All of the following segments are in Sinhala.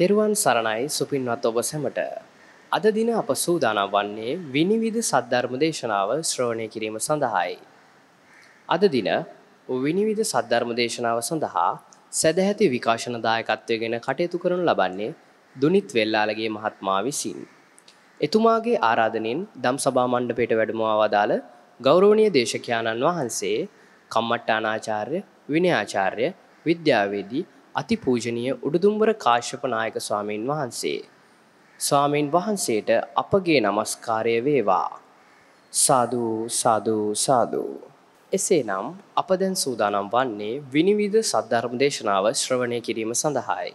තෙරුවන් සරණයි සුපින්වත් ඔබ සැමට. අද දින අප සූදානම් වන්නේ විනිවිධ සද්ධර්ම දේශනාව ශ්‍රවණය කිරීම සඳහායි. අද දින විනිවිධ සද්ධර්ම දේශනාව සඳහා සැදැහැති විකාශන දායකත්වය ගෙන කටයුතු කරනු ලබන්නේ දුනිත් වෙල්ලාලගේ මහත්මා විසින්. එතුමාගේ ආරාධනෙන් දම් සභා මණ්ඩපයට වැඩමවාවදාළ ගෞරෝණය දේශකයාණන් වහන්සේ කම්මට්ටානාචාර්ය විනයාචාර්ය විද්‍යාවේදී අතිපූජනීය උඩුදුම්බර කාශ්‍යප නායක ස්වාමීන් වහන්සේ. ස්වාමීන් වහන්සේට අපගේ নমස්කාරය වේවා. සාදු සාදු සාදු. එසේනම් අප දැන් සූදානම් වන්නේ විනිවිද සද්ධර්ම දේශනාව ශ්‍රවණය කිරීම සඳහායි.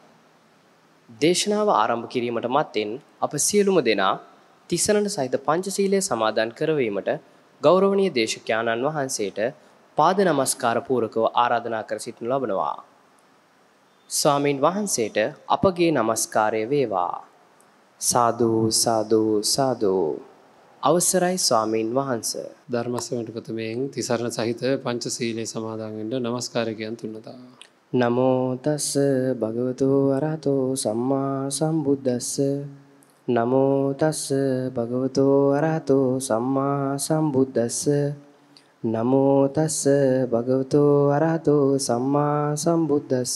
දේශනාව ආරම්භ කිරීමට මත්තෙන් අප සියලුම දෙනා තිසරණ සහිත පංචශීලය සමාදන් කරවීමට ගෞරවනීය දේශකයාණන් වහන්සේට පාද නමස්කාර පූරකව ආරාධනා කර සිටිනු ලබනවා. ස්වාමින් වහන්සේට අපගේ নমස්කාරය වේවා. සාදු සාදු සාදු. අවසරයි ස්වාමින් වහන්ස. ධර්ම ශ්‍රවණකතමෙන් තිසරණ සහිත පංචශීලයේ සමාදන් වෙන්න নমස්කාරකයන් තුනදා. නමෝ තස් භගවතු අරහතෝ සම්මා සම්බුද්දස්ස නමෝ තස් භගවතු අරහතෝ සම්මා සම්බුද්දස්ස නමෝ තස්ස භගවතෝ අරහතෝ සම්මා සම්බුද්දස්ස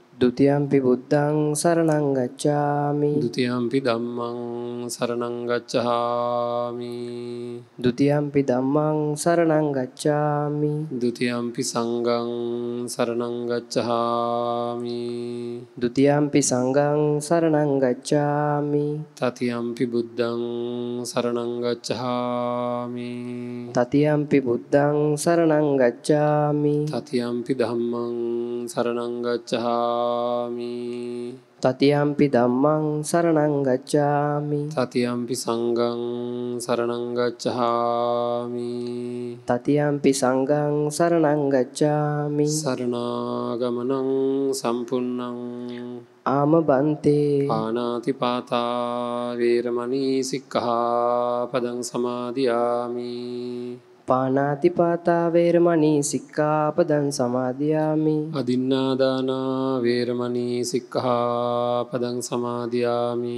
Dutiampi buddhang saranang gacchami. Dutiampi dhammang saranang gacchami. Dutiampi dhammang saranang gacchami. Dutiampi sanggang saranang gacchami. Dutiampi sanggang saranang gacchami. Tatiampi buddhang saranang gacchami. Tatiampi buddhang saranang gacchami. Tatiampi dhammang saranang gacchami. ගච්ඡාමි තතියම්පි ධම්මං සරණං ගච්ඡාමි තතියම්පි සංඝං සරණං ගච්ඡාමි තතියම්පි සංඝං සරණං ගච්ඡාමි සරණාගමනං සම්පූර්ණං ආම බන්තේ පානාති පාතා වේරමණී සික්ඛාපදං සමාදියාමි පාණාති පාතා වේරමණී සික්ඛාපදං සමාදියාමි අදින්නාදානා වේරමණී සික්ඛාපදං සමාදියාමි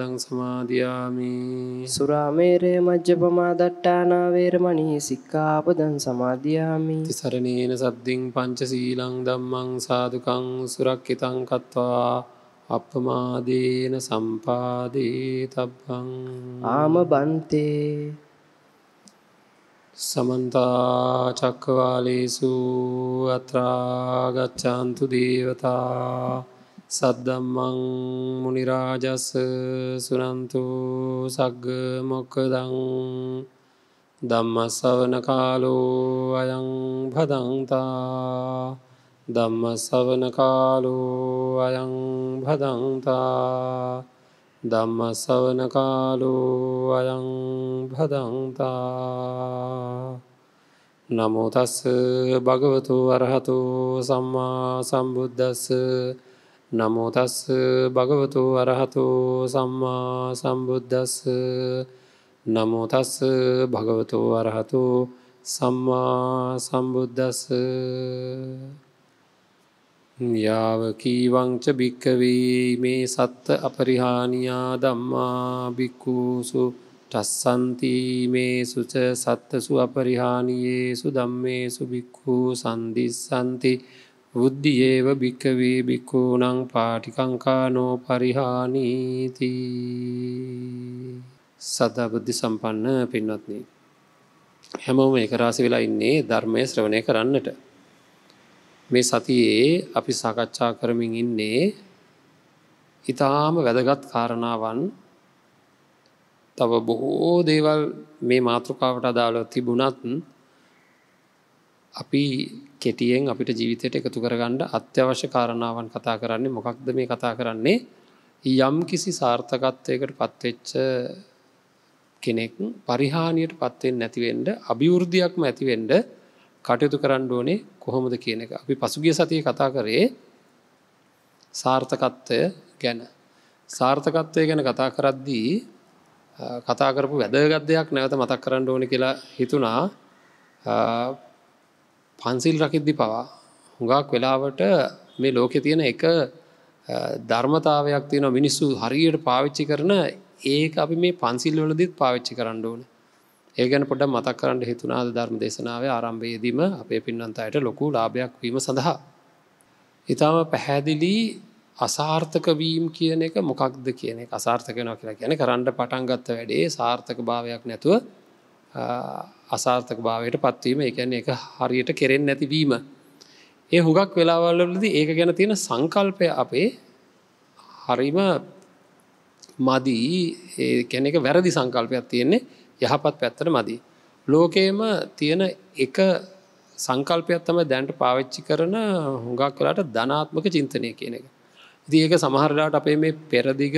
පදං සමාධයාමි සුරාමේරය මජ්්‍යපමා දට්ටානාවේරමනී සික්කාපදන් සමාධයාමි තිසරණේන සද්දිං පංචසීලං දම්මං සාධකං සුරක් හිතං කත්වා අපමාදේන සම්පාදී තබ්බං ආම බන්තේ සමන්තා චක්කවාලේසු අත්‍රාගච්ඡාන්තු දේවතා සද්දම්මං මුනිරාජස්ස සුනන්තු සග්ග මොක්කදං දම්මස්සවන කාලෝ අයං පදන්තා දම්මස්සවන කාලෝ අයං පදන්තා දම්මස්සවන කාලෝ අයං පදන්තා නමුතස්ස භගවතු වරහතු සම්මා සම්බුද්ධස්ස නමෝතස් භගවතු අරහතු සම්මා සම්බුද්ධස් නමෝතස් භගවතු අරහතු සම්මා සම්බුද්ධස යාවකීවංච භික්කවී මේ සත්ත අපරිහානියා දම්මා බික්කූසු ටස්සන්තිීමේ සුච සත්තසු අපරිහානියේසු දම්මේසු බික්කූ සන්දිස්සන්ති බුද්ධි ඒව භික්කවේ බික්කූනං පාටිකංකානෝ පරිහානීති සදා බුද්ධි සම්පන්න පින්වත්න. හැමෝම එකරාසි වෙලා ඉන්නේ ධර්මය ශ්‍රවණය කරන්නට. මේ සතියේ අපි සාකච්ඡා කරමින් ඉන්නේ ඉතාම වැදගත් කාරණාවන් තව බොහෝ දේවල් මේ මාතෘකාවට අදාළ තිබුණත් අපි කෙටියෙන් අපිට ජීවිතයට එකතු කරගණ්ඩ අත්‍යවශ්‍ය කාරණාවන් කතා කරන්නේ මොකක්ද මේ කතා කරන්නේ යම් කිසි සාර්ථකත්වයකට පත්වෙච්ච කෙනෙක් පරිහානියට පත්වෙන් නැතිවෙන්ඩ අභිවෘද්ධියක්ම ඇතිවෙන්ඩ කටයුතු කරන්න ඕනේ කොහොමද කියන එක අපි පසුගිය සතිය කතා කරේ සාර්ථකත්වය ගැන සාර්ථකත්වය ගැන කතා කරද්දී කතාකරපු වැදගත් දෙයක් නැවත මතක් කරන්න ඕන කියලා හිතුනා පන්සිල් රකිද්දි පවා හුඟක් වෙලාවට මේ ලෝකෙ තියෙන එක ධර්මතාවයක් තියෙන මිනිස්සු හරියට පාවිච්චි කරන ඒක අපි මේ පන්සිල් වලදීත් පාවිච්චි කරන්න ඕන ඒ ගැන පොඩ මතක් කරන්න හිතුනාද ධර්ම දේශනාවේ ආරම්භයේදීම අපේ පින්නන්තයට ලොකු ලාභයක් වීම සඳහා ඉතාම පැහැදිලි අසාර්ථක වීම් කියන එක මොකක්ද කියන එක අසාර්ථකනවා කියලා කියන කරන්න පටන්ගත්ත වැඩේ සාර්ථක භාවයක් නැතුව අසාර්ථක භාවයට පත්වීම එකැන එක හරියට කෙරෙන් නැතිවීම. ඒ හුගක් වෙලාවල්ලද ඒක ගැන තියෙන සංකල්පය අපේ හරිම මදී කැන එක වැරදි සංකල්පයක් තියෙන්නේ යහපත් පැත්තට මදී. ලෝකයේම තියෙන එක සංකල්පයක් තම දැන්ට පාවිච්චි කරන හුඟක් වෙලාට ධනාත්මක චින්තනය කියන එක. දඒක සමහරලාට අපේ මේ පෙරදිග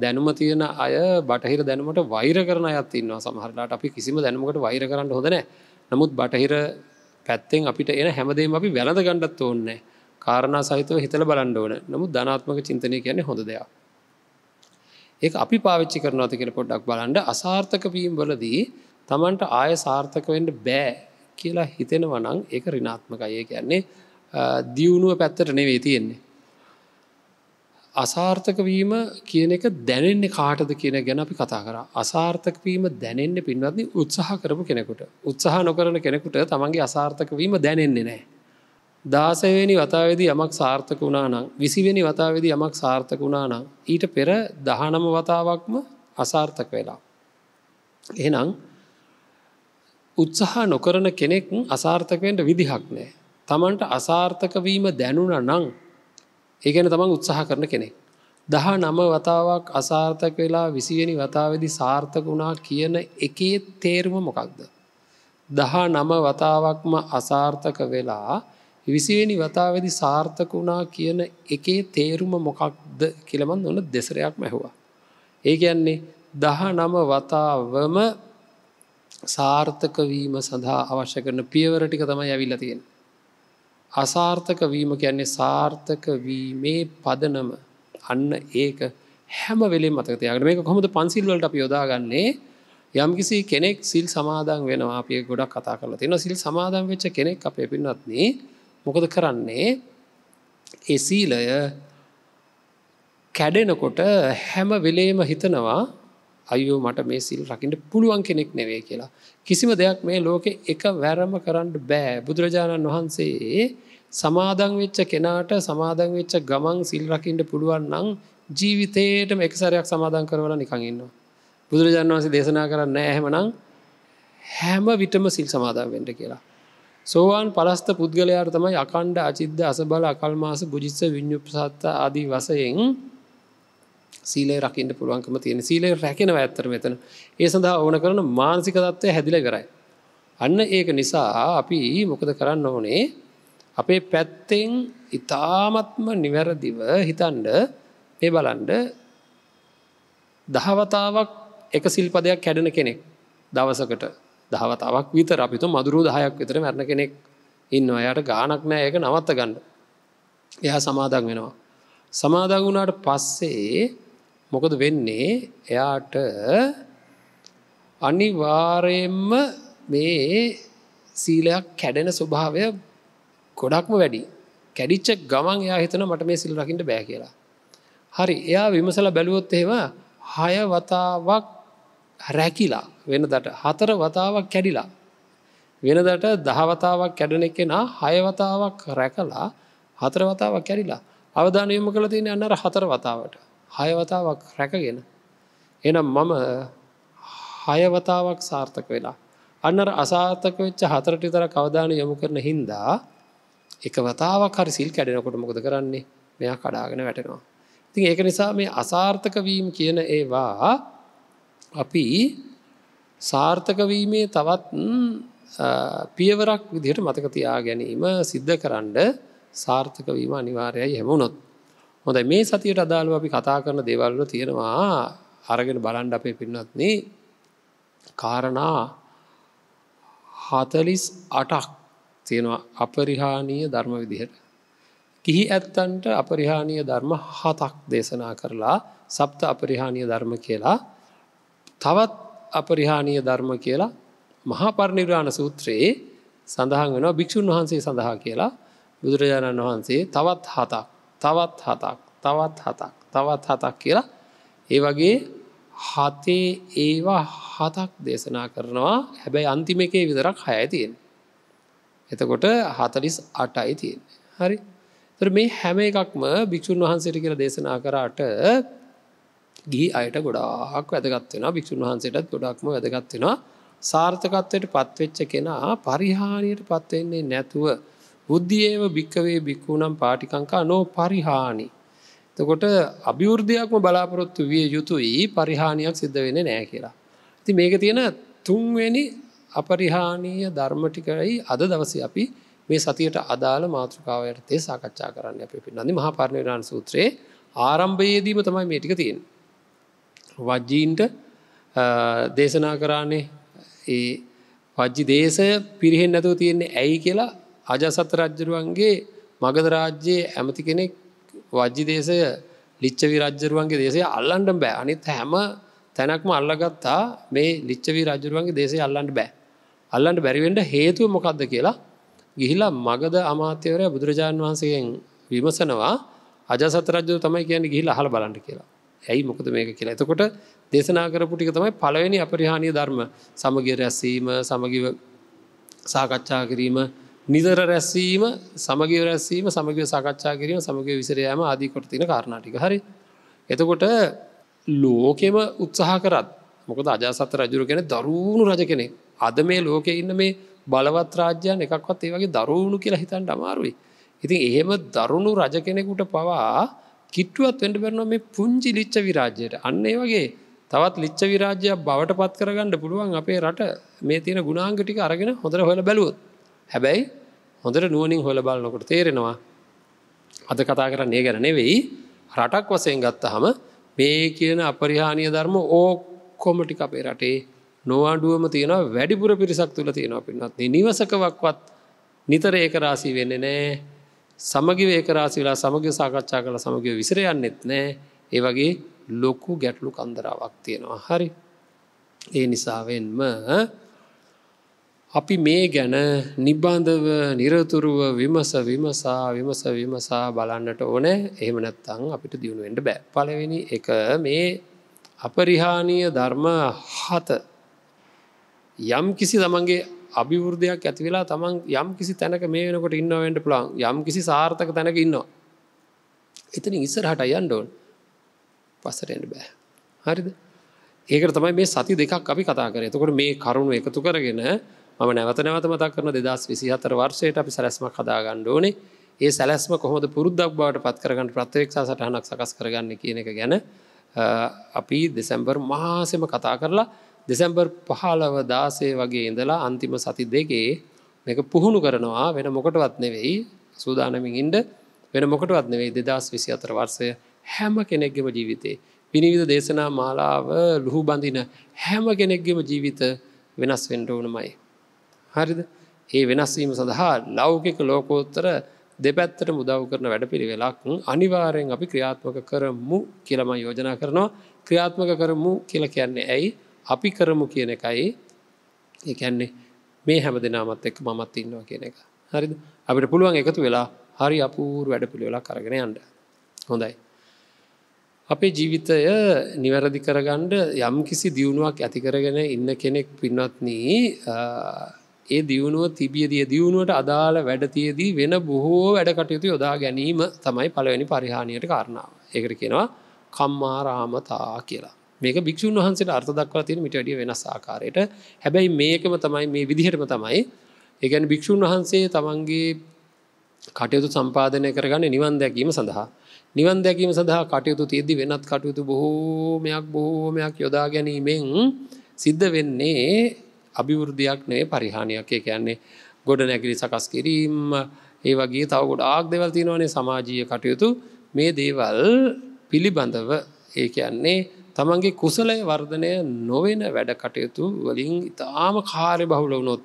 දැනුම තියෙන අය බටහිර දැනුමට වෛර කරන අයත් ඉන්නවා සමහරලාට අපි කිසිම දැනුමකට වෛර කරන්න හොදන නමුත් බටහිර පැත්තෙන් අපිට එන හැමදේම අපි වැළඳ ගණ්ඩත් ඕන්නේ කාරණා සහිතව හිතල බලන්න ඕන නමුත් ධනාත්මක චින්තනය කියන්නේ හොඳ දෙයක් ඒ අපි පාවිච්චි කරනවති කියෙන පොඩ්ඩක් බලන්ඩ අසාර්ථක වීම් වලදී තමන්ට ආය සාර්ථකවෙන්ට බෑ කියලා හිතෙනවනං ඒ රිනාත්මකයේ කියන්නේ දියුණුව පැත්තට නෙවේ තියෙන්නේ අසාර්ථක වීම කියන එක දැනෙන්නේ කාටද කියන ගැන අපි කතා කර අසාර්ථක වීම දැනෙන්න පින්වත්න්නේ උත්සාහ කරපු කෙනෙකුට උත්සාහ නොකරන කෙනෙකුට තමන්ගේ අසාර්ථක වීම දැනෙන්නේ නෑ. දාසයවෙනි වතාවේදී යමක් සාර්ථක වුණා නම් විසිවෙනි වතාවේදී යමක් සාර්ථක වුණා නම් ඊට පෙර දහනම වතාවක්ම අසාර්ථක වෙලා. එහෙනම් උත්සාහ නොකරන කෙනෙක් අසාර්ථකවෙන්ට විදිහක් නෑ. තමන්ට අසාර්ථක වීම දැනුන නං ඒගැන තමන් උත්සාහ කරන කෙනෙක්. දහ නම වතාවක් අසාර්ථක වෙලා විසිවෙනි වතාවදි සාර්ථක වුණා කියන එකේ තේරුම මොකක්ද. දහ නම වතාවක්ම අසාර්ථක වෙලා විසිවෙනි වතාවදි සාර්ථක වුණා කියන එකේ තේරුම මොකක්ද කියලමන් ඔන්න දෙසරයක් මැහවා. ඒ කියන්නේ දහ නම වතාවම සාර්ථකවීම සඳහා අවශ්‍ය කරන පියවරටික තමයි ඇවිල්ල තියෙන. අසාර්ථක වීම කියන්නේ සාර්ථක වීමේ පදනම අන්න ඒක හැම වෙලේ මතකතයකට මේක කොමද පන්සිල්වලට අප යොදාගන්නේ යම්කිසි කෙනෙක් සිල් සමාදන් වෙනවා අපිය ගොඩක් කතා කරලා තියෙන සිල් සමාදන් වෙච්ච කෙනෙක් අපේ පින්නත්න්නේ මොකද කරන්නේ එසීලය කැඩෙනකොට හැම වෙලේම හිතනවා අයෝ මට මේ සිල් රකිට පුළුවන් කෙනෙක් නෙවේ කියලා. කිසිම දෙයක් මේ ලෝකෙ එක වැරම කරන්න බෑ බුදුරජාණන් වහන්සේ සමාදං වෙච්ච කෙනාට සමාදං වෙච්ච ගමන් සිල් රකින්ට පුළුවන් නම් ජීවිතයටම එකසරයක් සමාදන් කරවල නිකඟන්නවා. බුදුරජාණන් වහන්සේ දේශනා කරන්න ඇහෙමනම් හැම විටම සිල් සමාදන් වෙන්ට කියලා. සෝවාන් පලස්ත පුද්ගලයාර තමයි අකණ්ඩ අචිද්ද අසබල අකල්මාස බුජිස්ස විඤ්ඥුපසත්ත අදී වසයෙන් සීලේ රකින්න පුළුවන්කම තියෙන සීලේ රැකෙන ඇත්තර මෙතන ඒ සඳහා ඕන කරන මානසික තත්ත්වය හැදිල කරයි. අන්න ඒක නිසා අපි මොකද කරන්න ඕනේ අපේ පැත්තෙන් ඉතාමත්ම නිවැරදිව හිතන්ඩ ඒ බලන්ඩ දහවතාවක් එක සිල්පදයක් කැඩෙන කෙනෙක් දවසකට දහවතාවක් විතර අපිතු මදුරු දහයක් විතර මැරණ කෙනෙක් ඉන්න අයට ගානක් නෑ ඒක නවත්ත ගන්න එයා සමාදන් වෙනවා සමාදගුණාට පස්සේ මොකද වෙන්නේ එයාට අනිවාරයෙන්ම මේ සීලයක් කැඩෙන ස්වභාවය ගොඩක්ම වැඩි කැඩිච්ච ගමන් එයා හිතන මට මේ සිල් රකිට බෑ කියලා. හරි එයා විමසල බැලුවොත් එහෙම හය වතාවක් රැකිලා වෙන දට හතර වතාවක් කැඩිලා. වෙන දට දහවතාවක් කැඩන එකෙන හයවතාවක් රැකලා හතර වතාවක් කැඩිලා අවධානයම කළ තියෙන අන්නර හතර වතාවට හයවතාවක් රැකගෙන එනම් මම හයවතාවක් සාර්ථක වෙලා අන්නර අසාර්ථක වෙච්ච හතරට තර කවධාන යොමු කරන හින්දා එක වතාවක් හරි සිල් කැඩෙනකොට මොකද කරන්නේ මෙයා කඩාගෙන වැටෙනවා ති ඒක නිසා මේ අසාර්ථකවීම් කියන ඒවා අපි සාර්ථකවීමේ තවත් පියවරක් විදිහට මතකතියා ගැනීම සිද්ධ කරන්න සාර්ථක වීම අනිවාර්යයි හැමුණොත්. හොඳ මේ සතියට අදාළුව අපි කතා කරන දේවල්ල තියෙනවා අරගෙන බලන්ඩ අපේ පින්නත්න්නේ කාරණා හතලිස් අටක් තියෙනවා අපරිහානීය ධර්ම විදිහට. කිහි ඇත්තන්ට අපරිහානීය ධර්ම හතක් දේශනා කරලා සප්ත අපරිහානීය ධර්ම කියලා තවත් අපරිහානීය ධර්ම කියලා මහා පරිනිර්වාණ සූත්‍රයේ සඳහන් වෙනවා භික්‍ෂූන් වහන්සේ සඳහා කියලා බුදුරජාණන් වහන්සේ තවත් හතක් තවත් හතක් තවත් හතක් තවත් හතක් කියලා ඒ වගේ හතේ ඒවා හතක් දේශනා කරනවා හැබැයි අන්තිම එකේ විතරක් හයතියෙන්. එතකොට හතලිස් අටයි තියෙන්. හරි තර මේ හැම එකක්ම භික්‍ෂූන් වහන්සේට කියලා දේශනා කරාට ගී අයට ගොඩාක් වැදගත්වෙන භික්‍ෂූන් වහන්සේටත් ගොඩක්ම වැදගත්වෙනවා සාර්ථකත්වයට පත්වෙච්ච කෙනා පරිහානියට පත්වෙන්නේ නැතුව බුද්ධියේව භික්කවේ බික්කූනම් පාටිකංකා නෝ පරිහානි. තකොට අභිවෘද්ධයක්ම බලාපොරොත්තු විය යුතුයි පරිහානියක් සිද්ධ වෙන නෑ කියලා. ති මේක තියෙන තුන්වෙනි අපරිහානීය ධර්මටිකයි අද දවස අපි මේ සතියට අදාළ මාතෘකාවයට තේ සාකච්ඡා කරන්න අප පින්නදි මහා පරණවිරාණ සූත්‍රයේ ආරම්භයේදීම තමයි මේටික තියෙන්. වජ්ජීන්ට දේශනා කරන්නේ ඒ වජ්ජි දේශය පිරිහෙන් නැතුව තියෙන්නේ ඇයි කියලා අජසත රජ්ජරුවන්ගේ මගධ රාජ්‍යයේ ඇමති කෙනෙක් වජ්ජි දේශය ලිච්චවි රජ්ජරුවන්ගේ දේශය අල්ලන්ට බෑ අනිත් හැම තැනක්ම අල්ලගත්තා මේ ලිච්චවී රජරුවන්ගේ දේශය අල්ලන්ට බෑ අල්ලන්ට බැරිවෙන්ට හේතුව මොකක්ද කියලා ගිහිලා මගද අමාත්‍යවරය බුදුරජාණන් වහන්සේෙන් විමසනවා අජසත රජ්ජු තමයි කියන ගිහිල අහල බලන්ට කියලා ඇයි මොකද මේක කියලා එතකොට දේශනා කරපු ටික තමයි පළවෙනි අපරිහානය ධර්ම සමගිය රැස්වීම සමගිව සාකච්ඡා කිරීම නිදර රැස්වීම සමගිය රැස්වීම සමගිය සාකච්ඡා කිරීම සමගය විසරයෑම ආදීකොට තින කාරණටික හරි. එතකොට ලෝකෙම උත්සාහ කරත් මොකද අජාසත රජුර කෙන දරුණු රජ කෙනෙ. අද මේ ලෝකෙ ඉන්න මේ බලවත් රාජ්‍යයන් එකක්වත් ඒ වගේ දරුණු කියලා හිතන් අමාරුයි. ඉතින් එහෙම දරුණු රජ කෙනෙකුට පවා කිට්ටුවත් වෙන්ඩ බරන මේ පුංචි ලිච්ච විරාජයට අන්න ඒ වගේ තවත් ලිච්ච විරාජ්‍යයක් බවට පත් කරගන්න පුළුවන් අපේ රට මේ තියෙන ගුණාංගටික අරගෙන හොඳර හොල බැලුවත්. හැබැයි හොඳට නුවනින් හොල බලනොකට තේරෙනවා අද කතා කරන්න ඒ ගැන නෙවෙයි රටක් වසයෙන් ගත්ත හම මේ කියන අපරිහානය ධර්ම ඕක්කොමටි අපේ රටේ නොවාඩුවම තියෙන වැඩිපුර පිරිසක් තුළ තියෙනවා පින්නත් නිවසකවක්වත් නිතර ඒක රාසී වෙන්න නෑ සමගිව ඒකරාසිලා සමග සාකච්ඡා කළ සමගිව විසරයන්නෙත් නෑ ඒ වගේ ලොකු ගැටලු කන්දරාවක් තියෙනවා හරි ඒ නිසාවෙන්ම අපි මේ ගැන නිබ්බන්ධව නිරතුරුව විමස විමසා විමස විමසා බලන්නට ඕන එහෙම නැත්තං අපිට දියුණුවෙන්ට බෑ පලවෙනි එක මේ අපරිහානීය ධර්ම හත යම් කිසි තමන්ගේ අභිවෘද්ධයක් ඇති වෙලා තමන් යම් කිසි තැනක මේ වෙනකොට ඉන්නවෙන්ට පුළන් යම් කිසි සාර්ථක තැනක ඉන්නවා. එතන ඉස්සරහට අයන්න ඕන් පස්සටෙන්ට බෑ. හරිද ඒකට තමයි මේ සති දෙකක් අපි කතා කර එතකොට මේ කරුණු එකතු කරගෙන මම නැවත නැවත මතක් කරන දෙදස් විසිහතර වර්ෂයට අපි සැලැස්මක් හදාගන්න ඕනේ ඒ සැලැස්ම කොහොමද පුරුද්දක් බවට පත්කරගන්න ප්‍රත්්‍රේක්ෂා සටහනක් සකස් කරගන්න කියන එක ගැන අපි දෙසැම්බර් මහාසෙම කතා කරලා දෙසැම්බර් පහලව දාසේ වගේ ඉඳලා අන්තිම සති දෙකේ මේක පුහුණු කරනවා වෙන මොකටවත් නෙවෙයි සූදානමින් ඉන්ඩ වෙන මොකටවත් නෙවෙයි දෙදස් විසි අතර වර්සය හැම කෙනෙක්ගෙම ජීවිතේ. පිනිවිධ දේශනා මාලාව ලුහු බඳින හැම කෙනෙක්ගෙම ජීවිත වෙනස් වෙන්ඩ ඕනමයි. හරිද ඒ වෙනස්වීම සඳහා ලෞකික ලෝකෝත්තර දෙපැත්තට මුදව් කරන වැඩපිරි වෙලක් අනිවාරයෙන් අපි ක්‍රියාත්මක කරමු කියලම යෝජනා කරනවා ක්‍රියාත්මක කරමු කියල කියන්නේ ඇයි අපි කරමු කියන එකයි ඒකැන්නේ මේ හැම දෙනාමත් එක් මමත් ඉන්නවා කියන එක හරි අපිට පුළුවන් එකතු වෙලා හරි අපූර් වැඩපිළි වෙලා කරගෙන අන්ඩ හොඳයි අපේ ජීවිතය නිවැරදි කරගණ්ඩ යම් කිසි දියුණුවක් ඇතිකරගෙන ඉන්න කෙනෙක් පින්වත්නී ඒ දියුණුව තිබියදිය දියුණුවට අදාළ වැඩතියදී වෙන බොහෝ වැඩ කටයුතු යොදා ගැනීම තමයි පළවෙනි පරිහානියට කරණාව ඒකට කියෙනවා කම්මාරාමතා කියලා මේක භික්ෂූන් වහන්සේට අර්ථ දක්වා තියෙන මිට වැඩිය වෙනස් ආකාරයට හැබැයි මේකම තමයි මේ විදිහටම තමයි ඒගැන භික්‍ෂූන් වහන්සේ තමන්ගේ කටයුතු සම්පාධනය කරගන්න නිවන් දැකීම සඳහා නිවන් දැකීම සඳහා කටයුතු තියද්දි වෙනත් කටයුතු බොහෝමයක් බොහෝමයක් යොදා ගැනීමෙන් සිද්ධ වෙන්නේ අභිවෘද්ධයක් නේ පරිහානියක් ඒ කියන්නේ ගොඩ නැගිලි සකස් කිරීම් ඒ වගේ තව ගොඩ ආක් දෙවල් තියෙනවනේ සමාජීය කටයුතු මේ දේවල් පිළිබඳව ඒ කියන්නේ තමන්ගේ කුසලය වර්ධනය නොවෙන වැඩ කටයුතු වලින් ඉතාම කාරය බහුල වුණොත්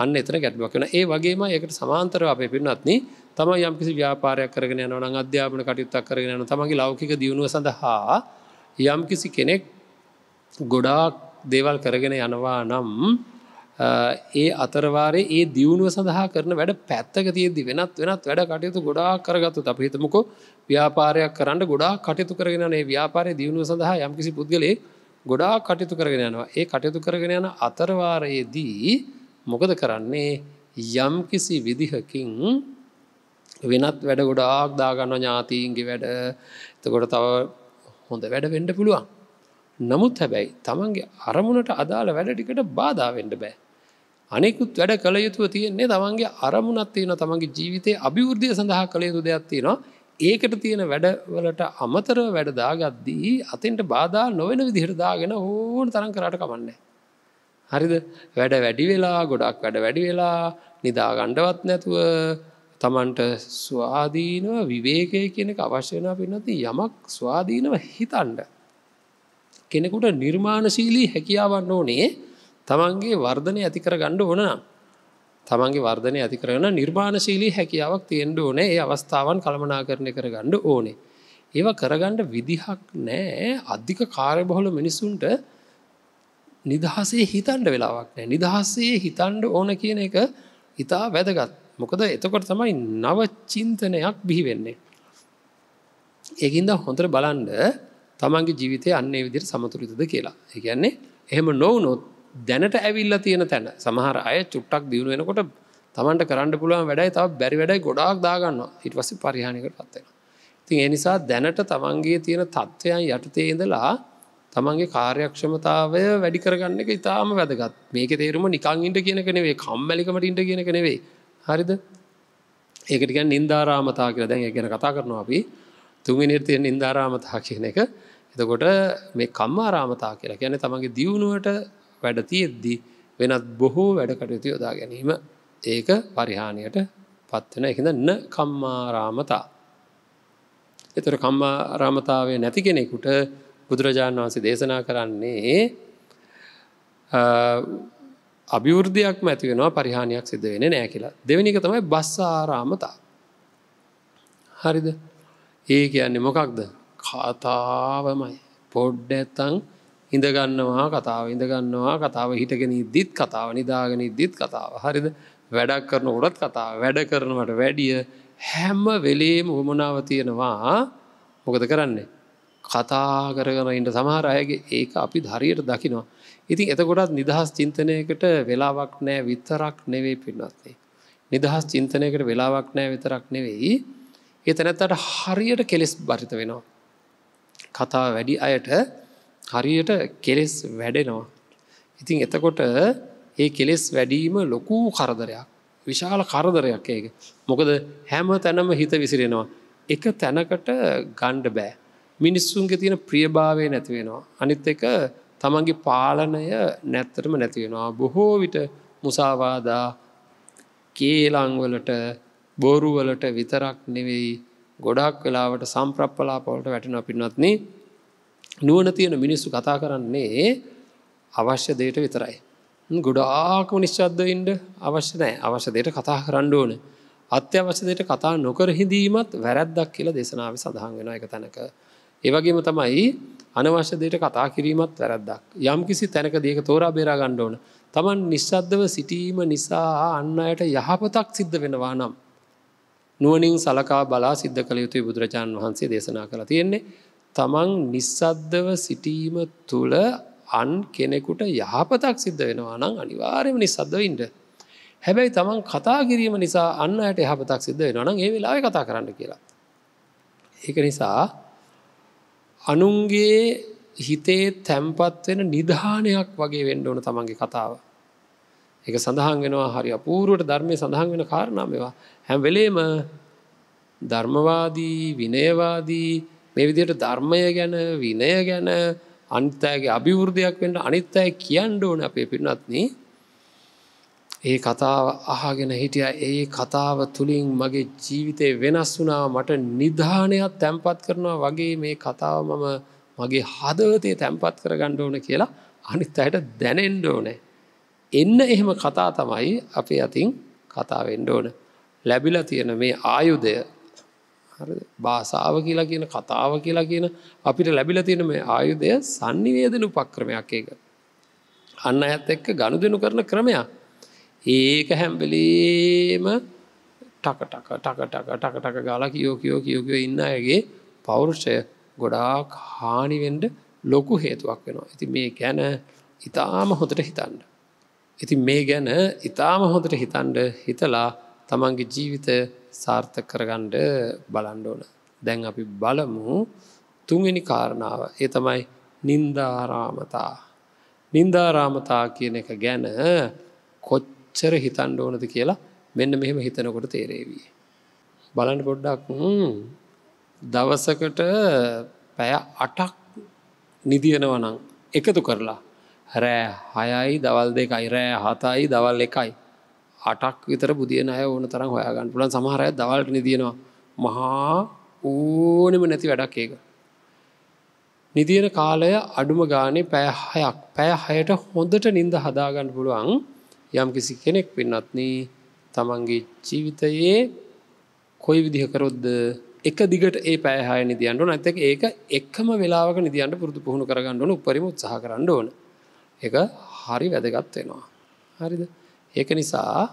අන්න එතන ගැට්ුවක් වෙන ඒ වගේම එකට සමාන්තර අප පින්නත්න තමයි යම්කිසි ව්‍යාපාරයක් කරගෙන නොන අධ්‍යාපන කටයුත්තක් කරගෙන තමගේ ලෞකික දියුණුව සඳහා යම්කිසි කෙනෙක් ගොඩාක් දේවල් කරගෙන යනවා නම් ඒ අතරවාරේ ඒ දියුණුව සඳහා කරන වැඩ පැත්තක තියදදි වෙනත් වෙනත් වැඩ කටයුතු ගොඩා කරගත්තු අප හිතමකෝ ව්‍යාපාරයක් කරන්න ගොඩා කටයුතු කරගෙන ඒ ව්‍යාපාරය දියුණුව සඳහා යම්කිසි පුද්ගලේ ගොඩා කටයුතු කරගෙන යනවා ඒ කටයුතු කරගෙන යන අතරවාරයේදී මොකද කරන්නේ යම්කිසි විදිහකින් වෙනත් වැඩ ගොඩාක් දාගන්න ඥාතීන්ගේ වැඩ එතකොට තව හොඳ වැඩ වෙන්ඩ පුළුවන් නමුත් හැබැයි තමන්ගේ අරමුණට අදාළ වැඩටිකට බාධාවෙන්ඩ බෑ. අනෙකුත් වැඩ කළ යුතුව තියෙන්නේ තමන්ගේ අරමුණත් තියෙන තමන්ගේ ජීවිතය අභිවෘද්ධිය සඳහා කළ යුතු දෙයක් තියෙනවා ඒකට තියෙන වැඩවලට අමතරව වැඩදාගත්දී අතෙන්ට බාධා නොවෙන විදිහට දාගෙන ඕන තරන් කරට කමන්නේ. හරිද වැඩ වැඩි වෙලා ගොඩක් වැඩ වැඩි වෙලා නිදාගණ්ඩවත් නැතුව තමන්ට ස්වාධීනව විවේකය කියනෙ අවශ්‍යනා පිනති යමක් ස්වාධීනව හිතන්ඩ. කෙනෙකුට නිර්මාණශීලී හැකියාවන්න ඕනේ තමන්ගේ වර්ධනය ඇතිකර ගණ්ඩ ඕනනම් තමන්ගේ වර්ධනය ඇති කරන නිර්මාණශීලී හැකියාවක් තියෙන්ඩ ඕනේ ඒ අවස්ථාවන් කළමනා කරණය කර ගණ්ඩ ඕනේ. ඒව කරගණ්ඩ විදිහක් නෑ අධික කාරයබහොල මිනිස්සුන්ට නිදහසේ හිතන්ඩ වෙලාවක් නෑ නිදහස්සේ හිතන්ඩ ඕන කියන එක ඉතා වැදගත් මොකද එතකොට තමයි නව චින්තනයක් බිහි වෙන්නේ. ඒකින්ද හොඳට බලන්ඩ තමන්ගේ ජීවිතය අන්නේ විදිර සමතුරිතද කියලා එකන්නේ එහෙම නොවනොත් දැනට ඇවිල්ල තියෙන තැන සමහර අය චුට්ටක් දියුණ වෙනකොට තමන්ට කරන්න පුළුවන් වැඩයි තව බැරි වැඩයි ගොඩාක් දාගන්න හිට පස පරිහානිකට පත්වෙන. තින් එනිසා දැනට තමන්ගේ තියෙන තත්ත්වයන් යටතේ ඉඳලා තමන්ගේ කාර්යක්ෂමතාවය වැඩි කරගන්න එක ඉතාම වැදගත් මේක තේරුම නිකං ඉට කියන කනෙවේ කම්මැලිකමට ඉට කියන කනෙවේ හරිද ඒකටිකන් නින්දාරාමතා කියල දැන් ගැන කතා කරනවා අපි තුන්ගනි නිර්තියෙන් නින්දාරාමතා කියන එක එතකොට මේ කම්මා රාමතා කියලා ගැන තමගේ දියුණුවට වැඩතියෙද්දී වෙනත් බොහෝ වැඩ කටයුතු යොදා ගැනීම ඒක පරිහානියට පත්වන එකද න කම්මාරාමතා. එතුර කම්මාරාමතාවේ නැති කෙනෙකුට බුදුරජාණන් වහන්සේ දේශනා කරන්නේ අභිවෘද්ධයක් මැති වෙනවා පරිහානියක් සිද වෙන නෑ කියලා දෙවනික තමයි බස්සාරාමතා හරිද ඒ කියන්නේ මොකක්ද කතාවමයි. පොඩ්ඩැත්තං ඉඳගන්නවා කතාව ඉඳගන්නවා කතාව හිටගෙන ඉද්දිත් කතාව නිදාගෙන ඉද්දිත් කතාව හරිද වැඩක් කරන උඩත් කතාව වැඩ කරනවට වැඩිය හැම්ම වෙලේම හොමනාව තියෙනවා මොකද කරන්නේ. කතා කරගෙන ඉට සමහර අයගේ ඒක අපි ධරියට දකිනවා. ඉතින් එතකොටත් නිදහස් චින්තනයකට වෙලාවක් නෑ විතරක් නෙවෙයි පින්නත්න්නේ. නිදහස් චින්තනයකට වෙලාවක් නෑ විතරක් නෙවෙයි ඒ තැනැත්තට හරියට කෙලෙස් බරිත වෙනවා. කතා වැඩි අයට හරියට කෙලෙස් වැඩෙනවා. ඉතින් එතකොට ඒ කෙලෙස් වැඩීම ලොකු කරදරයක් විශාල කරදරයක් ඒක. මොකද හැම තැනම හිත විසිරෙනවා. එක තැනකට ගණ්ඩ බෑ. මිනිස්සුන්ගේ තියෙන ප්‍රියභාවය නැතිවෙනවා. අනිත් එක තමන්ගේ පාලනය නැත්තරම නැතිවෙනවා. බොහෝ විට මුසාවාදා කේලංවලට බොරුවලට විතරක් නෙවෙයි ගොඩක් වෙලාවට සම්ප්‍රප්පලාපවලට වැටෙන පින්නත්න නුවන තියෙන මිනිස්සු කතා කරන්නේ අවශ්‍ය දේට විතරයි. ගොඩාක්ම නිශ්චද්දයින්ට අවශ්‍ය නෑ අවශ්‍ය දේට කතා කරන්න ඕන. අත්‍යවශ්‍ය දේට කතා නොකර හිදීමත් වැරැද්දක් කියලා දේශනාව සඳහන් වෙන එක තැනක. ඒවගේම තමයි අනවශ්‍ය දේට කතා කිරීමත් වැරද්දක්. යම් කිසි තැනක දේක තෝරා බේරා ගණ්ඩ ඕන. තමන් නිශ්සද්ධව සිටීම නිසා අන්න අයට යහපතක් සිද්ධ වෙනවා නම්. නුවනින් සලකා බලා සිද්ධ කළ යුතුයි බුදුරජාණන් වහන්සේ දේශනා කළ තියෙන්නේ තමන් නිස්සද්ධව සිටීම තුළ අන් කෙනෙකුට යහපතක් සිද්ධ වෙනවා නම් අනිවාර්යම නිසද්දව ඉන්ට. හැබැයි තමන් කතා කිරීම නිසා අන්න අයට යහපතක් සිද්ධ වෙනවා නම් ඒ වෙලාව කතා කරන්න කියලා. ඒක නිසා අනුන්ගේ හිතේ තැම්පත් වෙන නිධානයක් වගේ වෙන්ඩ ඕන තමන්ගේ කතාව. එක සඳහන් වෙනවා හරි අපූරුවට ධර්මය සඳහන් වෙන කාරණාමවා හැම් වෙලේම ධර්මවාදී විනයවාදී මේ විදියට ධර්මය ගැන විනය ගැන අන්තෑගේ අභිවෘද්ධයක් වෙන්ට අනිත් අය කියන්ඩ ඕන අපේ පිරිනත්න ඒ කතාව අහගෙන හිටිය ඒ කතාව තුළින් මගේ ජීවිතය වෙනස් වුනා මට නිධානයක් තැන්පත් කරනවා වගේ මේ කතාව මම මගේ හදවතය තැන්පත් කර ගණ්ඩ ඕන කියලා අනිත් අයට දැනෙන්ඩ ඕනෑ එන්න එහෙම කතා තමයි අපේ අතින් කතාවෙන්ඩ ඕන ලැබිලා තියෙන මේ ආයුදය භාසාාව කියලා කියන කතාව කියලා කියන අපිට ලැබිල තියෙන මේ ආයුදය සන්නිවේදන උපක්‍රමයක් එක. අන්න ඇත් එක්ක ගණු දෙනු කරන ක්‍රමයක්. ඒක හැම්බලේම ටකටක ටකටක ටකටක ගාල කියෝ කියෝ කියෝකෝ ඉන්න ඇගේ පෞරුෂය ගොඩාක් හානිවෙන්ඩ ලොකු හේතුවක් වෙනවා. ඇති මේ ගැන ඉතාම හොඳට හිතන්න. ඉතින් මේ ගැන ඉතාම හොඳට හිතන්ඩ හිතලා තමන්ගේ ජීවිතය සාර්ථක කරගණ්ඩ බලන්ඩෝන. දැන් අපි බලමු තුන්වෙනි කාරණාව ඒ තමයි නින්දාරාමතා. නින්දාරාමතා කියන එක ගැන කොච්චර හිතන්ඩ ඕනද කියලා මෙන්න මෙහෙම හිතනකොට තේරේවී. බලන්න පොඩ්ඩක් දවසකට පැය අටක් නිදියනවනං එකතු කරලා රෑ හයයි දවල් දෙකයි රෑ හතයි දවල් එකයි. අටක් විතර පුදියන අය ඕන තරම් හොයාගන්න පුලන් සමහරය දවල්ට නිදියනවා මහා ඕනෙම නැති වැඩක් ඒක. නිදියන කාලය අඩුම ගානේ පෑහයක් පෑ හයට හොඳට නින්ද හදාගන්න පුළුවන් යම් කිසි කෙනෙක් පින්නත්න තමන්ගේ ජීවිතයේ කොයි විදිහකරොද්ද එක දිගට ඒ පෑහය නිදියන්ට නැතක ඒක එක්කම වෙලාවක නිදියන්ට පුරදු පුහුණු කරගන්නඩන උපරිම උත්සාහ කරන්න ඕන එක හරි වැදගත් වෙනවා. හරිද ඒක නිසා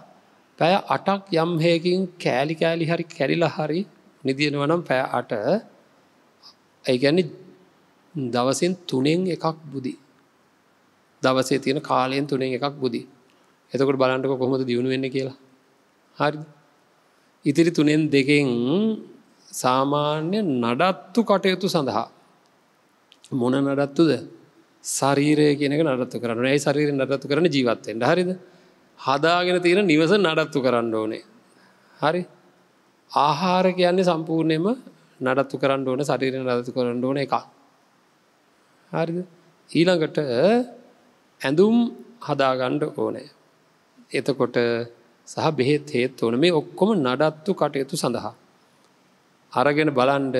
පැය අටක් යම් හයකින් කෑලි කෑලි හරි කැරිලා හරි නිදියනවනම් පැය අට ඇගැන දවසින් තුනෙන් එකක් බුදි. දවසේ තියෙන කාලයෙන් තුනෙන් එකක් බුදි. එතකට බලන්ටක කොහොමද දියුණු වෙන්න කියලා. හරි ඉතිරි තුනෙන් දෙකෙන් සාමාන්‍ය නඩත්තු කටයුතු සඳහා මොන නඩත්තුද ශරීරය කියෙනක නඩත්තු කරන්න ඒ ශරීර නඩත්තු කරන ජීවත්තෙන්ට හරිද හදාගෙන තියෙන නිවස නඩත්තු කරන්න ඕනේ හරි ආහාර කියන්නේ සම්පූර්ණයම නඩත්තු කරන්න ඕන ශරීර නඩත්තු කරන්න ඕන එකක් හරිද ඊළඟට ඇඳුම් හදාගණ්ඩ ඕනෑ එතකොට සහ බෙහෙත් හේත් ඕන මේ ඔක්කොම නඩත්තු කටයුතු සඳහා අරගෙන බලන්ඩ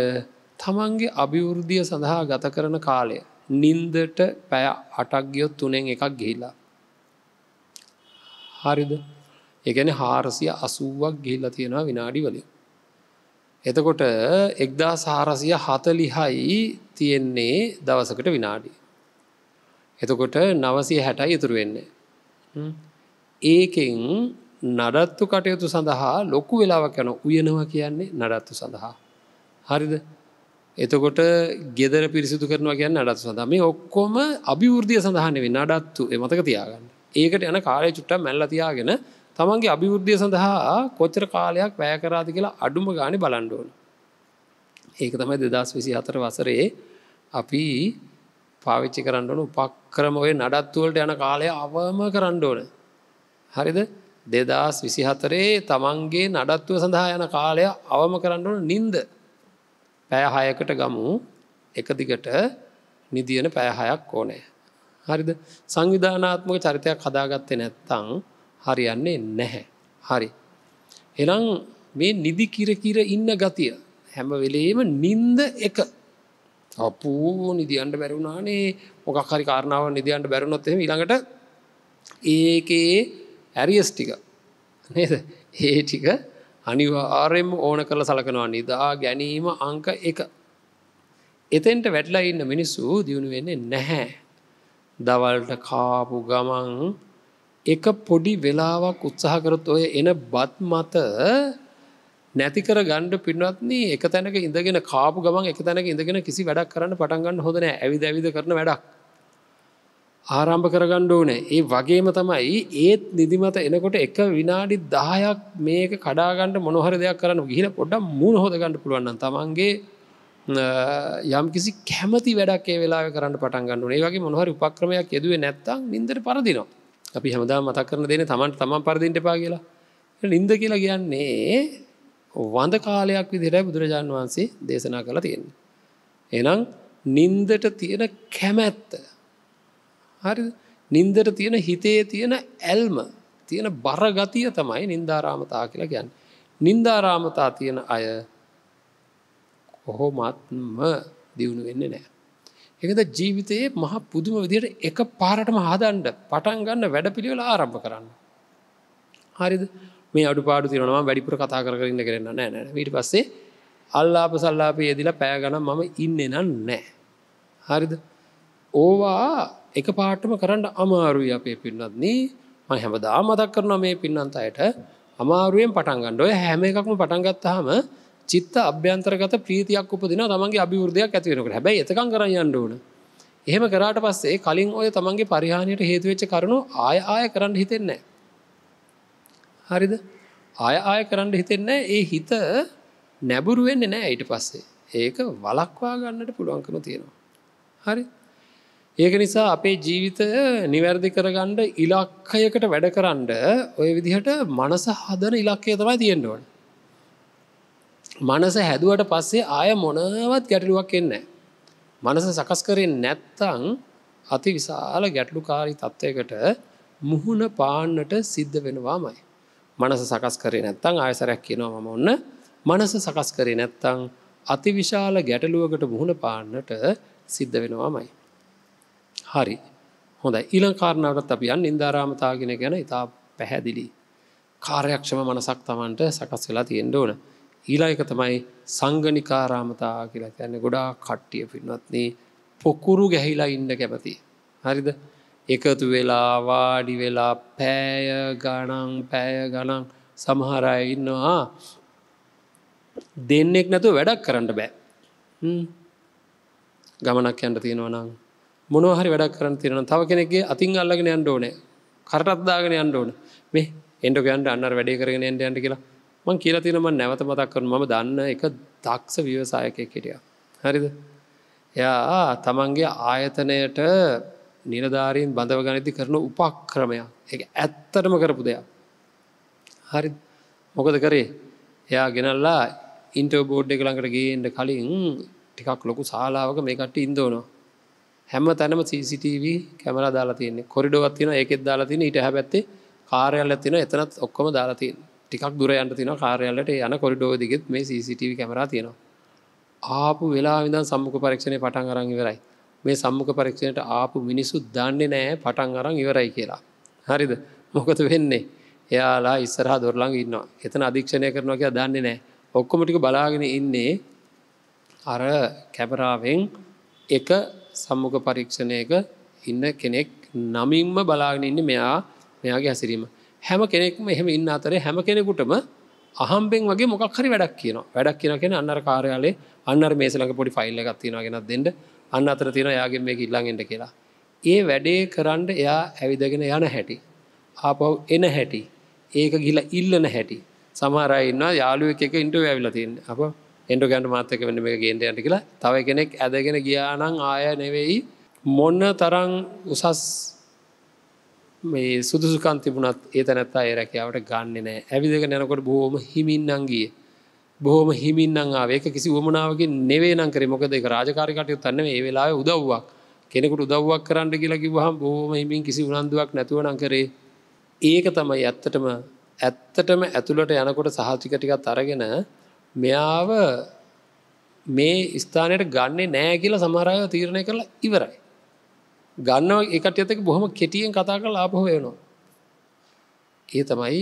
තමන්ගේ අභිවෘද්ධිය සඳහා ගත කරන කාලය නින්දට පැය අටක්ගියොත් තුනෙන් එකක් ගිහිලා. හරිද එකන හාරසිය අසුවක් ගිහිල්ල තියෙනවා විනාඩි වලින්. එතකොට එක්දා සාරසිය හතලිහයි තියෙන්නේ දවසකට විනාඩි. එතකොට නවසය හැටයි ඉතුරු වෙන්නේ. ඒකෙන් නඩත්තු කටයුතු සඳහා ලොකු වෙලාවක් යන උයනවා කියන්නේ නඩත්තු සඳහා. හරිද එතකොට ගෙදර පිරිසිදු කරනවා කියන්න අඩත් සඳහම ඔක්කොම අභිවෘද්ධිය සඳහන වෙන්න අඩත්තු මතක තියාගන්න ඒකට එන කාලය චුට්ට මැල්ල තියාගෙන තමන්ගේ අභිවෘද්ධිය සඳහා කොච්චර කාලයක් වැය කරාද කියලා අඩුම ගානි බලන්ඩෝන ඒක තමයි දෙදස් විසි හතර වසරේ අපි පාවිච්චි කරන්නඩන උපක්‍රමවේ නඩත්තුවලට යන කාලය අවම කරණ්ඩෝන හරිද දෙදස් විසිහතරේ තමන්ගේ නඩත්තුව සඳහා යන කාලය අවම කරන්නඩන නින්ද පෑ හයකට ගමු එකදිගට නිදියන පෑහයක් ඕනෑ. හරිද සංවිධානාත්මක චරිතයක් හදාගත්තේ නැත්තං හරියන්නේ නැහැ. හරි. එනම් මේ නිදි කිරකිර ඉන්න ගතිය. හැම වෙලේම නින්ද එක. අපූ නිදියන්ට බැරුණානේ මොකක් හරි කාරණාව නිදියන්ට බැරුණොත් එම ඉළඟට ඒකේ ඇරියස් ටික නේද ඒ ටික අනිවාරෙන්ම ඕන කරල සලකනවා නිදා ගැනීම අංක එක එතෙන්ට වැටලා ඉන්න මිනිස්සු දියුණු වෙන්නේ නැහැ දවල්ට කාපු ගමන් එක පොඩි වෙලාවක් උත්සාහකරත් ඔය එන බත් මත නැතිකර ගණ්ඩ පින්වත්න එක තැනක ඉඳගෙන කාපු ගමන් එක තැනක ඉඳගෙන කිසි වැඩක් කරන්න පටන්ගන්න හොදන ඇවි දැවිද කරන වැඩක් ආරම්භ කරගන්න ඕනේ ඒ වගේම තමයි ඒත් නිදිමත එනකොට එක විනාඩි දායක් මේක කඩාගන්නට මොනොහර දෙයක් කරන්න ගිහිල පොඩ්ඩ මුණ හොදගන්න පුළුවන් තමන්ගේ යම් කිසි කැමති වැඩක් ඒ වෙලා කරන්න පටන් ගන්න ඒ වගේ මොහරි උපක්‍රමයක් යෙදුවේ නැත්තම් නින්දට පරදිනවා අපි හැමදා මතක් කරන දෙන තමන් තමන් පරදිින්ට පා කියලා ලින්ද කියලා කියන්නේ වඳ කාලයක් විදිරයි බුදුරජාණන් වහන්සේ දේශනා කළ තියෙන. එනම් නින්දට තියෙන කැමැත්ත හරි නින්දර තියෙන හිතේ තියෙන ඇල්ම තියෙන බරගතිය තමයි නින්දාරාමතා කියලා ගැන් නින්දාරාමතා තියෙන අය කොහොමත්ම දියුණු වෙන්න නෑ එකද ජීවිතයේ මහ පුදුම විදියට එක පාරටම හදන්ඩ පටන් ගන්න වැඩ පිළිවෙල ආරම්භ කරන්න හරිද මේ අඩු පාඩු තිරනවා වැඩිපුර කතා කරන්න කරන්න නෑ නෑ ඊට පස්සේ අල්ලාප සල්ලාපය යෙදිලා පෑගන මම ඉන්න නම් නෑ හරිද ඕවා එක පාටම කරන්න අමාරුයි අපේ පින්නත්න්නේ ම හැමදා මදක් කරන මේ පින්නන්ත අයට අමාරුවෙන් පටන්ගන්න ඔය හැම එකක්ම පටන්ගත්තහම චිත්ත අභ්‍යන්තරගත ප්‍රීතියක් උපදින තමන්ගේ අභිවෘදයක් ඇතිවෙනකට හැබැයි එතකං කරන්න ඕන එහෙම කරාට පස්සේ කලින් ඔය තමන්ගේ පරිහානියට හේතුවෙච්ච කරුණු ආය ආය කරන්න හිතෙන්නේ හරිද ආය ආය කරන්න හිතෙන්න ඒ හිත නැබුරුවෙන්නේ නෑ ඊට පස්සේ ඒක වලක්වා ගන්නට පුළුවන්කම තියෙනවා හරි ඒක නිසා අපේ ජීවිතය නිවැරදි කරගණ්ඩ ඉලක්කයකට වැඩ කරන්න ඔය විදිහට මනස හදන ඉලක්කය තමයි තියෙන්ඩුවන්. මනස හැදුවට පස්සේ ආය මොනවත් ගැටලුවක් එන්නේ. මනස සකස් කරෙන් නැත්තං අති විශාල ගැටලුකාරි තත්ත්වයකට මුහුණ පාන්නට සිද්ධ වෙනවාමයි. මනස සකස් කරේ නැත්තං ආයසරැක් කියනවා මම ඔන්න මනස සකස් කරේ නැත්තං අතිවිශාල ගැටලුවකට මුහුණ පාන්නට සිද්ධ වෙනවාමයි. හරි හොඳයි ඊළංකාරණාවටත් අපි යන් ඉන්දාරාමතාගෙන ගැන ඉතා පැහැදිලි කාර්යක්ෂම මනසක් තමන්ට සකස් වෙලා තියෙන්ඩ ඕන ඊලායක තමයි සංගනිකාරාමතා කියලා තැන්න ගොඩා කට්ටිය පින්වත්න්නේ පොකුරු ගැහිලා ඉන්න කැමති හරිද එකතු වෙලා වාඩි වෙලා පෑය ගණන් පෑය ගණන් සමහරය ඉන්නවා දෙන්නෙක් නැතු වැඩක් කරන්න බෑ ගමනක් යන්ට තියෙනවනම් මොනහරි වැඩක් කරන්න තිරෙන තව කෙනෙගේ අතින් අල්ලගෙන යන්න ඕනෑ කරටත්දාගෙන යන්න ඕන මේ එන්ට ගන්ට අන්න වැඩේ කරගෙන එන්ට ඇන්ට කියලා මං කියලා තිනම නැවත මතක් කරන ම දන්න එක දක්ෂ ව්‍යවසායකය කිරිය හරිද එයා තමන්ගේ ආයතනයට නිරධාරීන් බඳව ගනිති කරන උපක්‍රමයක් එක ඇත්තටම කරපු දෙයක් හරි මොකද කරේ එයා ගෙනල්ලා ඉන්ටෝ බෝඩ් එක ළඟට ගේන්ට කලින් ටිකක් ලොකු ශලාවක මේකට ඉන්දෝනවා හැම තැනම CCTV කැමර දාලාතියන්නේ කොරිඩුවත් තින ඒකෙත් දාලාතින ඉට හැබැත්තේ කාරයල් ඇතින එතනත් ඔක්කොම දාලාතින් ටිකක් දුර යන්ට තින කාරයාලට යන කොරිඩෝ දිගෙත් මේ CCTV කැමර තියෙනවා ආපු වෙලා විදන් සම්මුක පරීක්ෂණය පටන් අරං ඉවරයි මේ සම්මුක පරීක්ෂණයට ආපු මිනිස්සු දන්නේ නෑ පටන් අරං ඉවරයි කියලා හරිද මොකද වෙන්නේ එයාලා ඉස්සරහ දොරලඟ ඉන්නවා එතන අධීක්ෂණය කරනවා කිය දන්නේ නෑ ඔක්කොමටික බලාගෙන ඉන්නේ අර කැපරාවෙන් එක සම්මුඛ පරීක්ෂණයක ඉන්න කෙනෙක් නමින්ම බලාගෙන ඉන්න මෙයා මෙයාගේ හැසිරීම හැම කෙනෙක්ම එහෙම ඉන්න අතරේ හැම කෙනෙකුටම අහම්බෙන් වගේ මොකක් හරි වැඩක් කියන වැඩක් කියන කෙන අන්නර කාරයාලේ අන්නර මේසලක පොඩි ෆයිල්ල එකක් තියෙන ගෙනත් දෙන්නට අන්න අතර තියෙන යාගෙන් මේක ඉල්ලඟෙන්ට කියලා ඒ වැඩේ කරන්න එයා ඇවිදගෙන යන හැටි ආපව් එන හැටි ඒක ගිල ඉල්ලන හැටි සමහරයින්න යාළුව එක ඉන්ටුව ඇවිලතින් අප එන්ඩ ගැන්ට මාත්තක වන්න මේ ගේන්ටයට කියලා තව කෙනෙක් ඇදගෙන ගියානං ආය නෙවෙයි මොන්න තරං උසස් මේ සුදුසුකන් තිබුණත් ඒ තැනැත්තා ඒ රැකියාවට ගන්න නෑ ඇවිදක නැනකොට බොහෝම හිමින්නංගිය බොහොම හිමින්නං ආවේක කිසි වමනාවගේ නෙවේ නංකර මොකද එක රාජකාරිකටය තන්න ඒ වෙලා උදව්වක් කෙනෙකුට උදව්වක් කරන්න කියලා කිවහම් බොහොම හිමින් කිසි උනන්දුවක් නැතුවනං කරේ ඒක තමයි ඇත්තටම ඇත්තටම ඇතුළට යනකොට සහතික ටිකත් අරගෙන මෙයාව මේ ස්ථානයට ගන්නේ නෑ කියලා සමහරය තීරණය කරලා ඉවරයි. ගන්න එකට ඇතක බොහොම කෙටියෙන් කතා කළ ආපහ වෙනවා. ඒ තමයි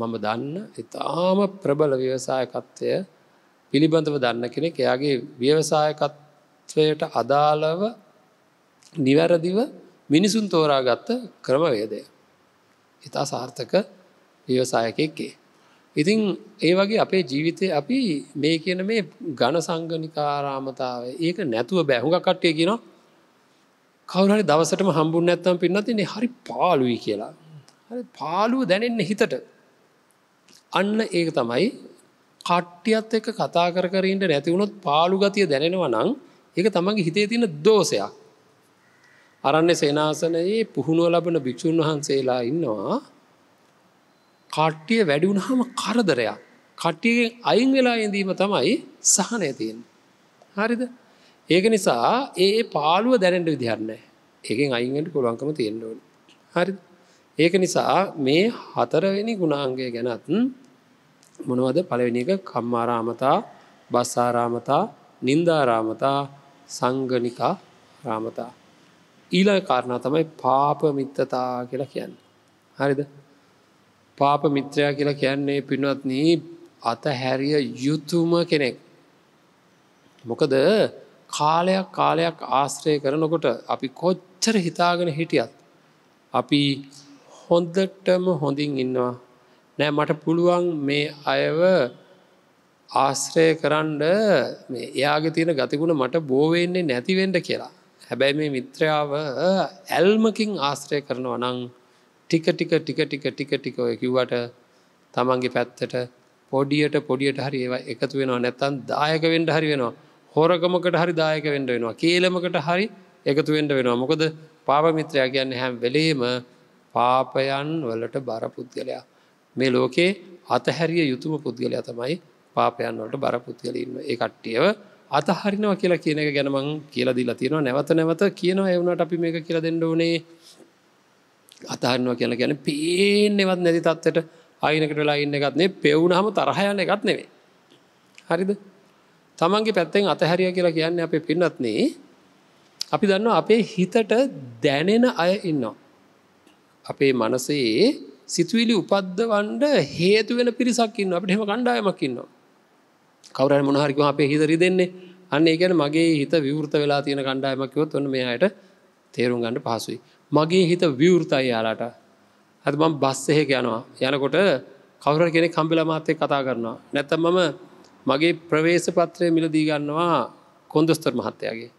මම දන්න ඉතාම ප්‍රබල ව්‍යවසායකත්වය පිළිබඳව දන්න කෙනෙක් එයාගේ ව්‍යවසායකත්වයට අදාළව නිවැරදිව මිනිසුන් තෝරාගත්ත ක්‍රමවේදය. ඉතා සාර්ථක ව්‍යවසායකෙක්ගේ. ඉතින් ඒ වගේ අපේ ජීවිතය අපි මේ කියන මේ ගණ සංගනිකාරාමතාව ඒක නැතුව බැහුග කට්ටය කියන කවුරහරි දවසටම හම්බුන් නැත්තම් පින්නතින්නේ හරි පාලුවයි කියලා පාලුව දැනෙන්න හිතට අන්න ඒක තමයි කට්ටියත් එක කතා කරකරට නැතිවුණොත් පාලු ගතිය දැනෙනවා නං ඒක තමන්ගේ හිතේ තියෙන දෝසයක් අරන්න සේනාසනයේ පුහුණුව ලබන භික්‍ෂූන් වහන්සේලා ඉන්නවා කට්ටිය වැඩි වුණහම කරදරයක් කට්ටියෙන් අයින් වෙලා ඉඳීම තමයි සහනය තියෙන්. හරිද ඒක නිසා ඒ පාලුව දැනට විදිහරන්නේ ඒකෙන් අයින්ට පුළුවන්කම තියෙන්න්නවන හරි ඒක නිසා මේ හතරවෙනි ගුණාංගය ගැනත් මොනවද පලවෙනි එක කම්මාරාමතා බස්සාරාමතා නින්දාරාමතා සංගනිකා රාමතා ඊලා කාරණා තමයි පාපමිත්තතා කියලා කියන්න හරිද පාප මිත්‍රයා කියලා කියන්නේ පිනත්න අත හැරිය යුතුම කෙනෙක්. මොකද කාලයක් කාලයක් ආශ්‍රය කරනකොට අපි කොච්චර හිතාගෙන හිටියත්. අපි හොන්දටම හොඳින් ඉන්නවා. නෑ මට පුළුවන් මේ අයව ආශ්‍රය කරන්ඩ එයාගේ තියෙන ගතිගුණ මට බෝවෙන්නේ නැතිවෙන්ඩ කියලා. හැබැයි මේ මිත්‍රාව ඇල්මකින් ආශ්‍රය කරනවා නං ටික ටික ටික ටික ටික ටික ඔය කිව්වට තමන්ගේ පැත්තට පොඩියට පොඩියට හරි ඒවා එකතු වෙනවා නැත්තන් දායක වෙන්ඩ හරි වෙනවා හෝරකමකට හරි දායක වෙන්ඩ වෙනවා කියලමකට හරි එකතු වෙන්ඩ වෙනවා මොකද පාපමිත්‍රයා කියන්න හැම් වෙලේම පාපයන් වලට බර පුද්ගලයා මේ ලෝකේ අතහැරිය යුතුම පුද්ගලයා තමයි පාපයන් වලට බර පුද්ගලන්න ඒ කට්ටියව අතහරිනවා කියලා කියන එක ගැනමං කියලා දිලා තියෙනවා නැවත නැවත කියනවා එවුණට අපි මේක කියලා දෙන්න ඕනේ අතහරනවා කියල ගැන පේනෙවත් නැති තත්වට අයිනකට වෙලා ඉන්න එකත්නේ පෙවුණහම තරහයන්න එකත් නෙවේ. හරිද තමන්ගේ පැත්තෙන් අතහැරිය කියලා කියන්න අපේ පින්නත්නේ අපි දන්න අපේ හිතට දැනෙන අය ඉන්නවා. අපේ මනසේ සිතුවිලි උපද්දවන්ඩ හේතු වෙන පිරිසක්කින්න අපට හෙම කණ්ඩායමකින්නවා. කවරන් මොනහරිකම අපේ හිතරි දෙන්නේ අන්න ඒගැන මගේ හිත විවෘත වෙලා තියෙන කණ්ඩායමකිවොත් ඔන්න මෙයායට තේරුම් ගණඩ පහසුයි මගේ හිත විවෘතයි යාලාට ඇතමම් බස්සහෙක යනවා යනකොට කවර කෙනෙ කම්පිල මාතය කතා කරනවා නැත්තම් මම මගේ ප්‍රවේශ පත්‍රය මිලදීගන්නවා කොන්දොස්තර මහත්තයාගේ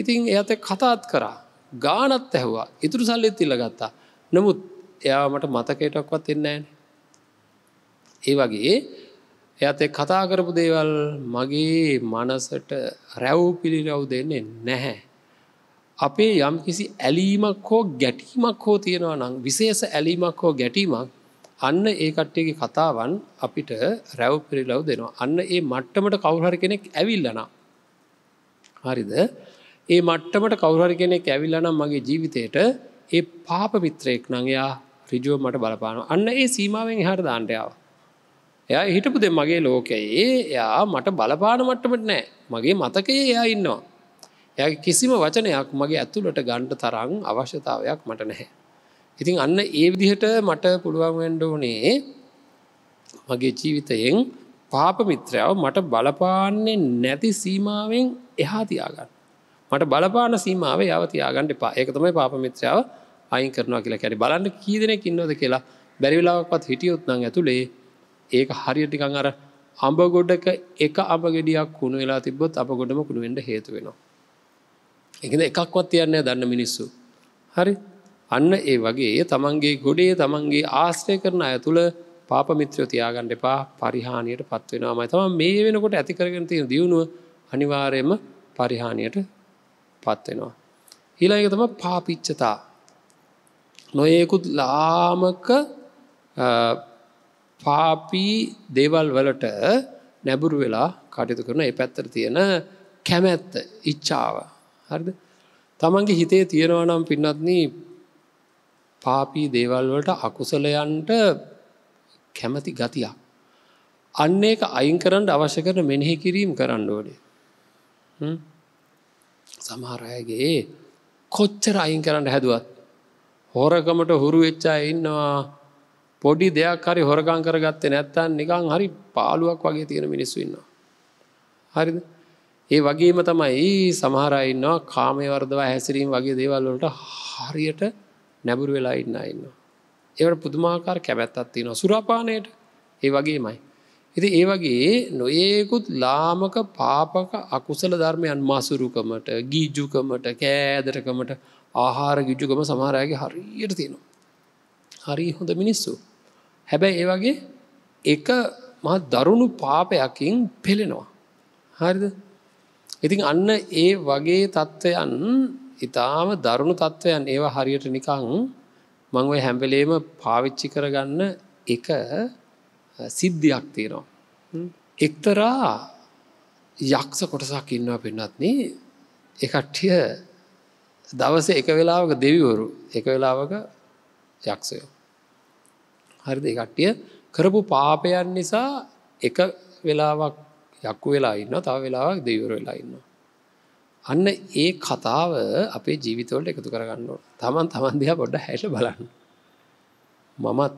ඉතින් එයත කතාත් කරා ගානත් ඇහවා ඉතුරු සල්ලෙත් ඉල්ල ගත්තා නමුත් එයාමට මතකයටක්වත් එන්නෑ ඒ වගේ එයත කතා කරපු දේවල් මගේ මනසට රැව් පිළිරව් දෙන්නේ නැහැ අපේ යම් කිසි ඇලීමක් හෝ ගැටීමක් හෝ තියෙනවා නම් විශේෂ ඇලීමක් හෝ ගැටීමක් අන්න ඒ කට්ටයගේ කතාවන් අපිට රැව් පිරිලව් දෙනවා අන්න ඒ මට්ටමට කවුහර කෙනෙක් ඇවිල්ලන හරිද ඒ මට්ටමට කවුහරි කෙනෙක් ඇවිල්ලනම් මගේ ජීවිතයට ඒ පාප මිත්‍රයෙක් නංයා රිජුව මට බලපාන අන්න ඒ සීමාවෙන් හර දාන්ටයාව එයා හිටපු දෙ මගේ ලෝකයේ එයා මට බලපාන මට්ටමට නෑ මගේ මතකයේ එයා ඉන්නවා ඇ කිසිම වචනයක් මගේ ඇතුළට ගණ්ඩ තරං අවශ්‍යතාවයක් මට නැහැ. ඉතින් අන්න ඒ විදිහට මට පුළුවන්වැන්ඩ ඕනේ මගේ ජීවිතයෙන් පාපමිත්‍රයාව මට බලපාන්නේ නැති සීමාවෙන් එහා තියාගන්න. මට බලපාන සීමාව යවතියාගන්නට පා ඒක තමයි පාපමිත්‍රයාව අයින් කරනවා කියලා කැරි බලන්න කීදනෙක් ඉන්නවද කියලා බැරිවෙලාවක්වත් හිටියොත් නං ඇතුළේ ඒක හරියටිකං අර අඹගොඩක එක අප ගෙඩියක් කුණු වෙලා තිබොත් අප ගොඩම කුණුවෙන්ට හේතු වෙනවා. එකන එකක්වත් තියන්න දන්න මිනිස්සු. හරි අන්න ඒ වගේ තමන්ගේ ගොඩේ තමන්ගේ ආශ්‍රය කරන අය තුළ පාපමිත්‍රයෝ තියාගන්න එපා පරිහානියට පත්වෙනවාමයි තම මේ වෙනකොට ඇතිකරගෙන තියෙන දියුණුව අනිවාරයම පරිහානියට පත්වෙනවා. හිලාක තම පාපිච්චතා. නොයෙකුත් ලාමක පාපී දේවල් වලට නැබුරු වෙලා කටයුතු කරන ඒ පැත්තර තියෙන කැමැත්ත ඉච්චාව හරිද තමන්ගේ හිතේ තියෙනවා නම් පින්නත්න පාපී දේවල් වලට අකුසලයන්ට කැමති ගතියක් අන්න ඒක අයින් කරන්න අවශ්‍ය කරන මෙනෙහි කිරීම් කරන්න ඕනේ සමහරයගේ කොච්චර අයින් කරන්න හැදුවත් හොරකමට හුරු වෙච්චා ඉන්නවා පොඩි දෙයක් හරි හොරකං කරගත්තේ නැත්තන් නිකං හරි පාලුවක් වගේ තියෙන මිනිස්සු ඉන්නවා හරිද ඒ වගේම තමයි සමහර ඉන්නවා කාමය වර්දවා හැසිරීම් වගේ දේවල් වලට හරියට නැබුරු වෙලා ඉන්න ඉන්න. ඒවට පුදුමාකාර කැමැත්තක් තියෙනවා සුරාපානයට ඒ වගේමයි. ඉති ඒ වගේ නොයෙකුත් ලාමක පාපක අකුසල ධර්මයන් මසුරුකමට ගීජුකමට කෑදරකමට ආහාර ගිජුකම සමහරයගේ හරියට තියෙනවා. හරි හොඳ මිනිස්සු. හැබැයි ඒ වගේ එක මහ දරුණු පාපයකින් පෙළෙනවා. හරිද ඉතින් අන්න ඒ වගේ තත්ත්වයන් ඉතාම දරුණු තත්ත්වයන් ඒවා හරියට නිකං මංව හැම්බෙලේම පාවිච්චි කරගන්න එක සිද්ධියක් තියෙනවා. එක්තරා යක්ෂ කොටසක් ඉන්නවා පෙන්නත්නේ එකට්ටිය දවස එක වෙලාවක දෙවිවරු එක වෙලාවක යක්ෂයෝ. හරිද එකට්ටිය කරපු පාපයන් නිසා එක වෙලාවක් යක්කු වෙලා ඉන්න තව වෙලාවක් දෙවර වෙලා ඉන්න. අන්න ඒ කතාව අපේ ජීවිතවලට එකතු කරගන්න තමන් තමන් දිහා පොඩ්ඩ හැට බලන්න. මමත්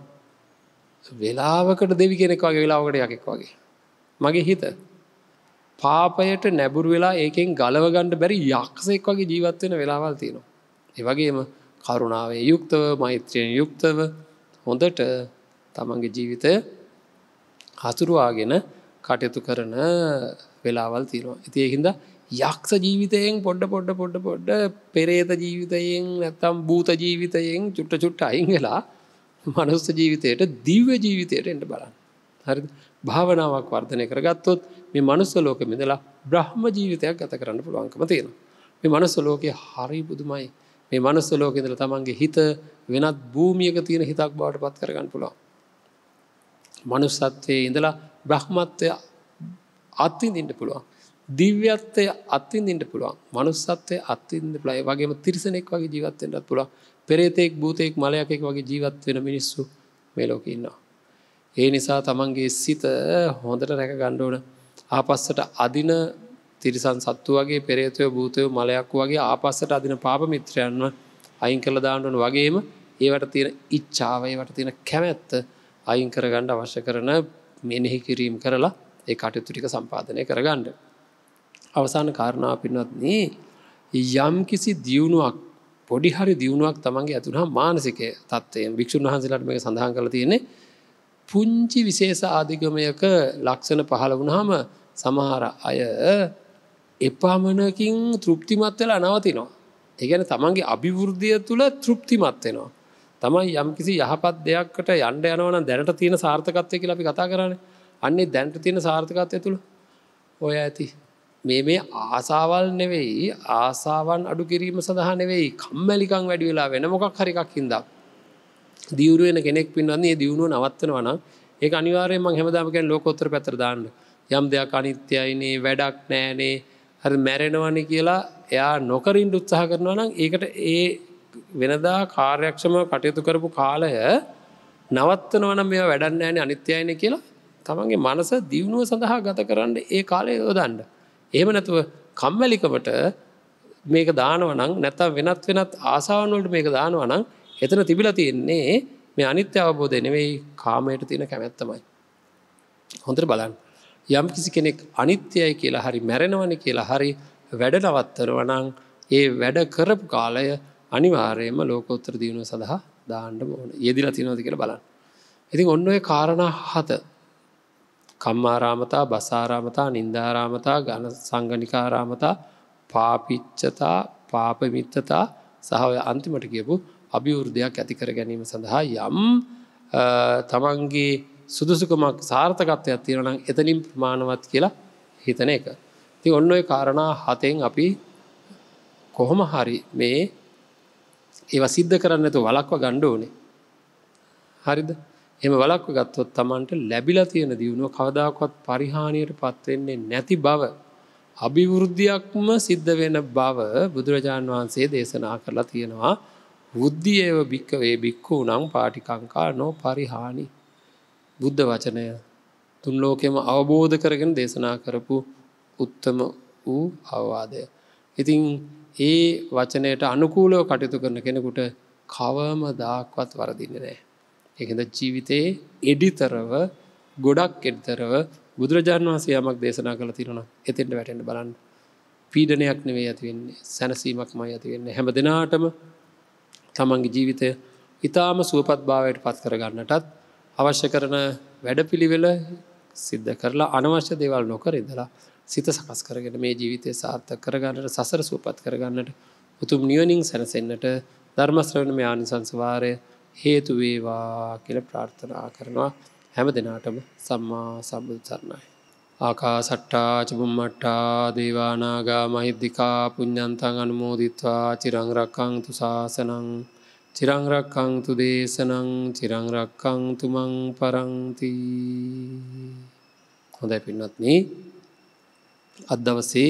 වෙලාවකට දෙවි කෙනෙක් වගේ වෙලාවකට යකෙක් වගේ. මගේ හිත පාපයට නැබුරු වෙලා ඒකෙන් ගලවගණ්ඩ බැරි යක්ෂෙක් වගේ ජීවත්වෙන වෙලාවල් තියෙනවා. ඒවගේම කරුණාවේ යුක්තව මෛත්‍රයෙන් යුක්තව හොඳට තමන්ගේ ජීවිතය හසුරුවාගෙන කටයුතු කරන වෙලාවල් තියෙනවා ඉතිය හින්ද යක්ෂ ජීවිතයෙන් පොඩ්ඩ පොඩ්ඩ පොඩ්ඩ පොඩ්ඩ පෙරේත ජීවිතයෙන් නැත්තම් භූත ජීවිතයෙන් චුට්ට චුට්ට අයින් වෙලා මනුස්ස ජීවිතයට දිව්‍ය ජීවිතයට එට බලන්න හරි භාවනාවක් වර්ධනය කරගත්තොත් මේ මනුස්ස ලෝක මිදලා බ්‍රහ්ම ජීවිතයක් ගත කරන්න පුළුවන්කම තියෙන මේ මනුස්ස ලෝකය හරි බුදුමයි මේ මනුස්ස ලෝකෙදල තමන්ගේ හිත වෙනත් භූමියක තියෙන හිතක් බවට පත් කරගන්න පුළුවන් මනුස්සත්වයේ ඉඳලා බ්‍රහ්මත්වය අත්තිඳින්ට පුළුවන්. දිව්‍යත්වය අත්තින්දිට පුළුවන් මනුස්සත්වය අත්තින්ද ප්ලයි වගේම තිරිසනෙක් වගේ ජීවත්තෙන්ටත් පුළුව පෙරේතෙක් භූතයෙක් මලයකෙක් වගේ ජීවත් වෙන මිනිස්සු මේලෝක ඉන්නවා. ඒ නිසා තමන්ගේ සිත හොඳට රැක ගණ්ඩෝන ආපස්සට අදින තිරිසන් සත්තු වගේ පෙරේතය භූතය මලයක් වගේ ආපස්සට අදින පාපමිත්‍රයන්ව අයින් කළ දාණ්ඩුවන වගේම ඒවට තියෙන ඉච්චාවයවට තියෙන කැමැත්ත අයින් කරගණ්ඩ අවශ්‍ය කරන මෙනෙහි කිරීම් කරලා ඒ කටයුතුටික සම්පාධනය කරගණ්ඩ. අවසාන කාරණා පින්නත්න්නේ යම් කිසි දියුණුවක් පොඩිහරි දියුණුවක් තමන්ගේ ඇතුනා මානසික තත්වයෙන් භික්‍ෂන් වහන්සලට මේ සඳහන් කළ තියෙන්නේ පුංචි විශේෂ ආධිගමයක ලක්ෂණ පහළ වුණහම සමහර අය එපාමනකින් තෘප්තිමත් වෙලා අනවතිනවා. ඒගැන තමන්ගේ අභිවෘද්ධිය තුළ තෘප්තිමත් වෙනවා. තමයි යම්කිසි යහපත් දෙයක්කට යන්ඩ යනවන දැනට තියෙන සාර්ථකත්වය කියලා අපි කතා කරන්න අන්නේ දැන්ට තියෙන සාර්ථකත්වය තුළ ඔය ඇති මේ මේ ආසාවල් නෙවෙයි ආසාවන් අඩු කිරීම සඳහා නෙවෙයි කම්මැලිකං වැඩි වෙලා වෙන මොකක් හරිකක් හින්ද දියුරුවෙන කෙනෙක් පින්වන්නේ දියුණුව නවත්තනවන ඒ අනිවාරය මං හැමදාමකැන් ලෝකොත්තර පැතර දාන්න යම් දෙයක් අනිත්‍යයිනේ වැඩක් නෑනේ හරි මැරෙනවනි කියලා එයා නොකරින් උත්සාහ කරනවා නම් ඒකට ඒ වෙනදා කාර්යක්ෂම කටයුතු කරපු කාලය නවත්තනවන මේ වැඩන්න ෑන අනිත්‍යයන කියලා තමන්ගේ මනස දියුණුව සඳහා ගත කරන්න ඒ කාලය යෝදන්ඩ. එහෙම නැතුව කම්මැලිකමට මේක දානවනං නැතම් වෙනත් වෙනත් ආසාවනොලට මේක දානවනං එතන තිබිල තියෙන්නේ මේ අනිත්‍ය අවබෝධය නෙවෙයි කාමයට තියෙන කැමැත්තමයි. හොඳට බලන්න. යම් කිසි කෙනෙක් අනිත්‍යයි කියලා හරි මැරෙනවන කියලා හරි වැඩ නවත්තරවනං ඒ වැඩ කරපු කාලය අනිවාර්යයෙන්ම ලෝකෝත්තර දියුණුව සඳහා දාණ්ඩ ඕන යෙදිල තිනෝති කියල බලන්න. ඉතින් ඔන්න ඔය කාරණ හත කම්මාරාමතා බසාරාමතා නින්දාරාමතා ගණ සංගනිකාරාමතා පාපිච්චතා පාපමිත්තතා සහය අන්තිමට කියපු අභිවෘද්ධයක් ඇතිකර ගැනීම සඳහා යම් තමන්ගේ සුදුසුකමක් සාර්ථකත්වයක් තියෙනනම් එතනින් ප්‍රමාණවත් කියලා හිතන එක. ති ඔන්න ඔය කාරණා හතෙන් අපි කොහොම හරි මේ ඒවා සිද්ධ කරන්න ඇතු වලක්ව ගණ්ඩ ඕනේ හරිද එම වලක්ව ගත්තොත් තමන්ට ලැබිලා තියෙන දියුණුව කවදාකොත් පරිහානියට පත්වෙන්නේ නැති බව අභිවෘද්ධියක්ම සිද්ධ වෙන බව බුදුරජාණන් වහන්සේ දේශනා කරලා තියෙනවා බුද්ධියව භික්කවේ බික්කූ නම් පාටිකංකා නෝ පරිහානි බුද්ධ වචනය තුන් ලෝකෙම අවබෝධ කරගෙන දේශනා කරපු උත්තම වූ අවවාදය. ඉතිං ඒ වචනයට අනුකූලව කටයුතු කරන කෙනෙකුට කවම දාක්වත් වරදින්න නෑ. එකද ජීවිතයේ එඩිතරව ගොඩක් එඩතරව බුදුරජාණන් වහන්සේ යමක් දේශනා කළ තිරුණ එතෙන්ට වැටෙන්ට බලන්න පීඩනයක් නෙවේ ඇතිවෙන්නේ සැනසීමක් මයි ඇතිවෙන්න හැම දෙනාටම තමන්ගේ ජීවිතය ඉතාම සුවපත් භාවයට පත් කරගන්නටත් අවශ්‍ය කරන වැඩපිළිවෙල සිද්ධ කරලා අනවශ්‍ය දේවල් නොකර ඉදලා සිත සකස් කරගෙන මේ ජීවිතය සාර්ථක කරගන්නට සසර සූපත් කරගන්නට උතුම් නියනිින් සැනසෙන්න්නට ධර්මස්ත්‍රවණ මේ ආනිසංසවාරය හේතුවේවා කියල ප්‍රාර්ථනා කරනවා හැම දෙනාටම සම්මා සම්බුධරණයි. ආකා සට්ටා චබුම්මට්ටා දේවානාගා මහිද්දිකා පුඤ්ඥන්තන් අනුමෝදිත්වා චිරංරක්කං තුසාසනං චිරංරක්කං තු දේශනං චිරංරක්කං තුමං පරංති හොඳයි පින්නත්න්නේ අදවසේ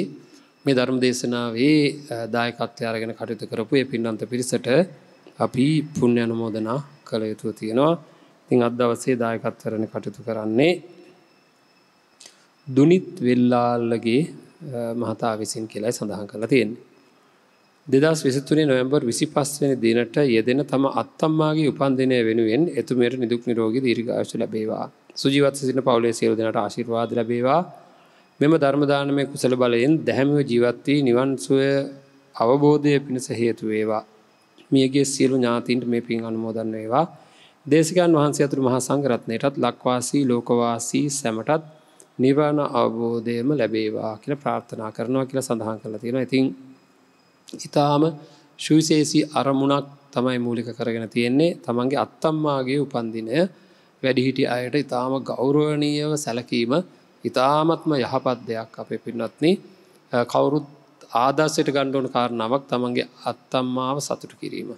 මේ ධර්ම දේශනාවේ දායකත්්‍යයාරගෙන කටයුතු කරපු ඒ පින්නන්ත පිරිසට අපි පුුණ්‍ය අනුමෝදනා කළ යුතුව තියෙනවා තිං අදවසේ දායකත්වරණ කටයුතු කරන්නේ දුනිත් වෙල්ලාල්ලගේ මහතා විසින් කියලායි සඳහන් කළ තියෙන්නේ. දෙදස් විසිතුනේ නොවම්බර් විසි පස්වනි දිනට යෙදෙන තම අත්තම්මාගේ උපන්දිනය වෙනුවෙන් එතුමට නිදුක් නිරෝගී දීර්ඝාශ ලබේවා සුජීවත් සින පවුලේ සියලු දෙනට ආශිර්වාද ලබේවා මෙම ධර්මදානමය කුසල බලයෙන් දැහැමිව ජීවත්වී නිවන්සුවය අවබෝධය පිණිස හේතුවේවා. මියගේ සියලු ඥාතීන්ට මේ පින් අනුමෝදන්න වේවා. දේශකයන් වහන්සේ අතුරු මහා සංගරත්නයටත් ලක්වාසී ලෝකවාසී සැමටත් නිවාන අවබෝධයම ලැබේවා කියල ප්‍රාර්ථනා කරනවා කියලා සඳහන් කළ තියෙන ඉතින් ඉතාම ශුවිශේසි අරමුණක් තමයි මූලික කරගෙන තියෙන්නේ තමන්ගේ අත්තම්මාගේ උපන්දිනය වැඩිහිටි අයට ඉතාම ගෞරෝණීයව සැලකීම ඉතාමත්ම යහපත් දෙයක් අපේ පින්නත්න කවුරුත් ආදස්සයට ගණ්ඩෝන කාරණාවක් තමන්ගේ අත්තම්මාව සතුට කිරීම.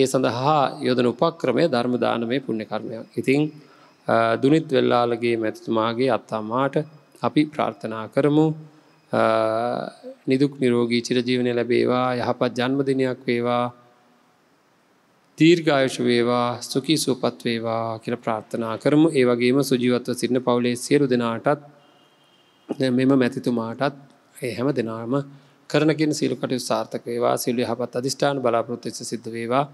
ඒ සඳහා යොදන උපක්‍රමය ධර්ම දානමය පුුණ්‍ය කර්මයක් ඉතිං දුනිත් වෙල්ලාලගේ මැතිතුමාගේ අත්තාමාට අපි ප්‍රාර්ථනා කරමු නිදුක් නිරෝගී චිරජීවනය ලැබේවා යහපත් ජන්මදිනයක් වේවා දීර්ඝායුෂ වේවා සුකි සූපත් වේවා කියල ප්‍රාර්ථනා කරමු ඒවගේම සුජීවත්ව සිරණ පවුලේ සියලු දෙනාටත් මෙම මැතිතුමාටත් ඒ හැම දෙනාම කරනගින් සිලකට සාර්ථකේවා සිල්ලි හපත් අධිෂ්ඨාන බලාපොරොත්තිස සිද්ධ වේවා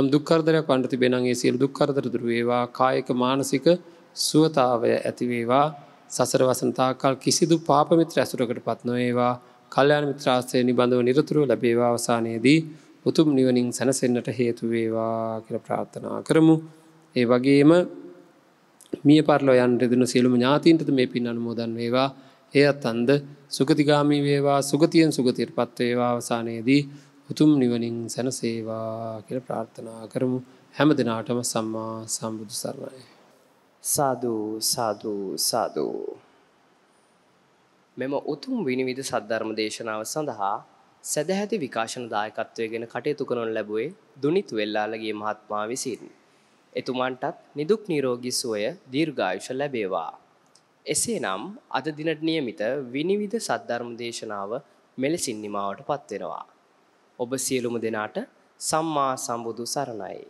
යම් දුක්කරදරයක් වන්ට තිබෙනගේ සියල් දුක්කරදර දුරවේවා කායක මානසික සුවතාවය ඇතිවේවා සසර වසන්තාකල් කිසිදු පාපමිත්‍ර ඇසුරකට පත්නොඒවා කල්්‍යයාන මිත්‍රාස්සය නිබඳව නිරතුරු ලැබේවාවසානයේදී උතුම් නිවනින් සැනසෙන්න්නට හේතු වේවා කියල ප්‍රාර්ථනා කරමු. ඒ වගේම මිය පරලෝ යන් දෙදන සියලුම ඥාතීන්ටද මේ පින් අනුමෝදන් වේවා එයත් අන්ද සුගතිගාමී වේවා සුගතියෙන් සුගතියට පත්වේවා අවසානයේදී උතුම් නිවනින් සැනසේවා කියල ප්‍රාර්ථනා කරමු හැම දෙනාටම සම්මා සම්බුදු සරණයි. සාධූ සාධූ සාධූ. මෙම උතුම් විනිවිධ සද්ධර්ම දේශනාව සඳහා සැදැහැති විකාශන දායකත්වය ගෙන කටයුතු කරනු ලැබුවේ දුනිත් වෙල්ලාලගේ මහත්මා විසින්. එතුමන්ටත් නිදුක් නිරෝගී සුවය දීර්ඝායුෂ ලැබේවා. එසේනම් අද දිනට නියමිත විනිවිධ සද්ධර්ම දේශනාව මෙලෙසින් නිමාවට පත්වෙනවා. ඔබ සියලුම දෙනාට සම්මා සම්බුදු සරණයි.